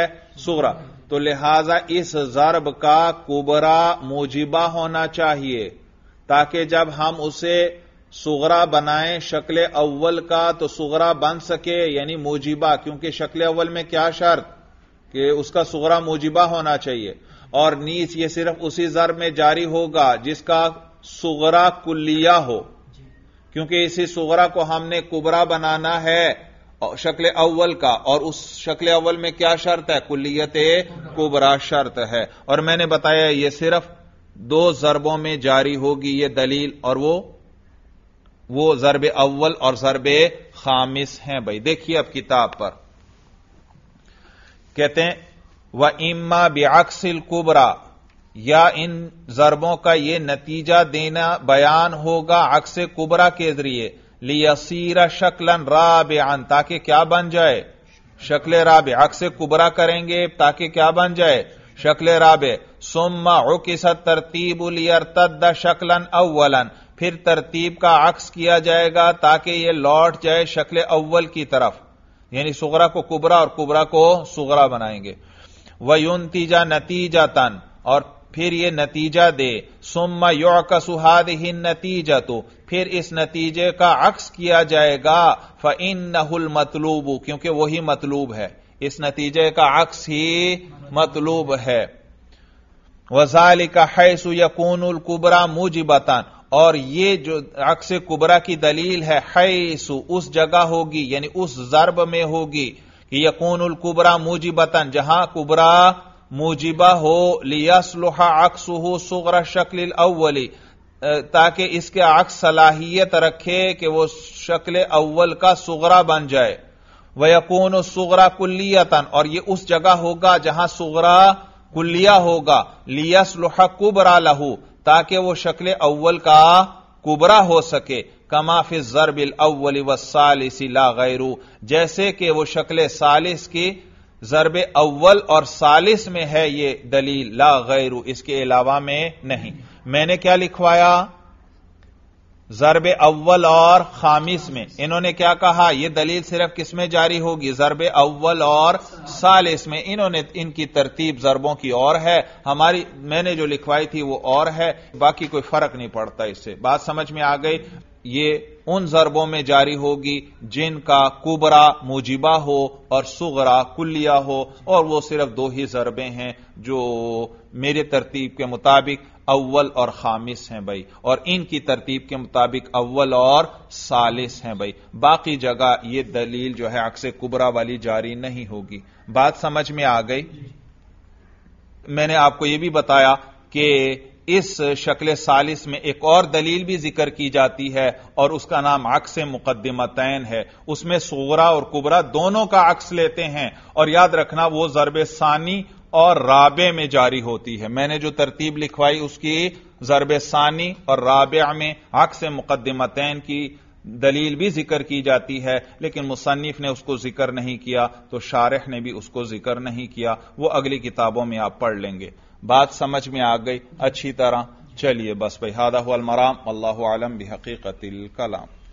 सुगरा तो लिहाजा इस जरब का कुबरा मोजिबा होना चाहिए ताकि जब हम उसे सुगरा बनाएं शक्ल अव्वल का तो सुगरा बन सके यानी मोजिबा क्योंकि शक्ल अव्वल में क्या शर्त कि उसका सुगरा मुजिबा होना चाहिए और नीच ये सिर्फ उसी जर में जारी होगा जिसका सुगरा कुल्लिया हो क्योंकि इसी सुगरा को हमने कुबरा बनाना है शक्ल अव्वल का और उस शक्ल अव्वल में क्या शर्त है कुल्लियत कुबरा शर्त है और मैंने बताया यह सिर्फ दो जरबों में जारी होगी यह दलील और वो वो जरब अव्वल और जरब खामिस हैं भाई देखिए अब किताब पर कहते हैं वह इम्मा अक्सिल कुबरा या इन जरबों का यह नतीजा देना बयान होगा अक्स कुबरा के जरिए लियसीरा शक्लन राब्यान ताकि क्या बन जाए शक्ल राब अक्स कुबरा करेंगे ताकि क्या बन जाए शक्ल राब सुम्मा उकिसत तरतीब तद शक्लन अव्वलन फिर तरतीब का अक्स किया जाएगा ताकि यह लौट जाए शक्ल अव्वल की तरफ यानी सुगरा को कुबरा और कुबरा को सुगरा बनाएंगे वयुनतीजा नतीजा तन और फिर ये नतीजा दे सुम्मा यौक सुहाद ही नतीजा तो फिर इस नतीजे का अक्स किया जाएगा फ इन नहुल मतलूब क्योंकि वही मतलूब है इस नतीजे का अक्स ही मतलूब है वजालिका हैसु यकून कुबरा मुजिबतान और ये जो अक्स कुबरा की दलील है हैसु उस जगह होगी यानी उस जरब में होगी कि यकून कुबरा मुजिबतन जहां कुबरा मुजिबा हो लिया अक्स हो सुगरा शक्ल अव्वली ताकि इसके अक्स सलाहियत रखे कि वो शक्ल अव्वल का सुगरा बन जाए वह यकून सुगरा कुल्लियतन और ये उस जगह होगा जहां सुगरा कुल्लिया होगा लियासलुहा कुबरा लहू ताकि वो शक्ल अव्वल का कुबरा हो सके कमाफि जरबिल अव्वल व सालिसी ला गैरू जैसे कि वह शक्ल सालिस की जरब अव्वल और सालिस में है ये दलील ला गैरू इसके अलावा में नहीं मैंने क्या लिखवाया जरब अव्वल और खामिस में इन्होंने क्या कहा यह दलील सिर्फ किसमें जारी होगी जरब अव्वल और सालिस में इन्होंने इनकी तरतीब जरबों की और है हमारी मैंने जो लिखवाई थी वो और है बाकी कोई फर्क नहीं पड़ता इससे बात समझ में आ गई ये उन जरबों में जारी होगी जिनका कुबरा मुजिबा हो और सुगरा कुल्लिया हो और वो सिर्फ दो ही जरबे हैं जो मेरे तरतीब के मुताबिक अव्वल और खामिस हैं भाई और इनकी तरतीब के मुताबिक अव्वल और सालिस हैं भाई बाकी जगह ये दलील जो है अक्स कुबरा वाली जारी नहीं होगी बात समझ में आ गई मैंने आपको यह भी बताया कि इस शक्ल सालिस में एक और दलील भी जिक्र की जाती है और उसका नाम अक्स मुकदमतैन है उसमें सोरा और कुबरा दोनों का अक्स लेते हैं और याद रखना वो जरब सानी और राबे में जारी होती है मैंने जो तरतीब लिखवाई उसकी जरब सानी और राबे में हक से मुकदमतैन की दलील भी जिक्र की जाती है लेकिन मुसन्फ ने उसको जिक्र नहीं किया तो शारह ने भी उसको जिक्र नहीं किया वो अगली किताबों में आप पढ़ लेंगे बात समझ में आ गई अच्छी तरह चलिए बस भाई हादा मराम अल्लाह आलम भी हकीकत कलाम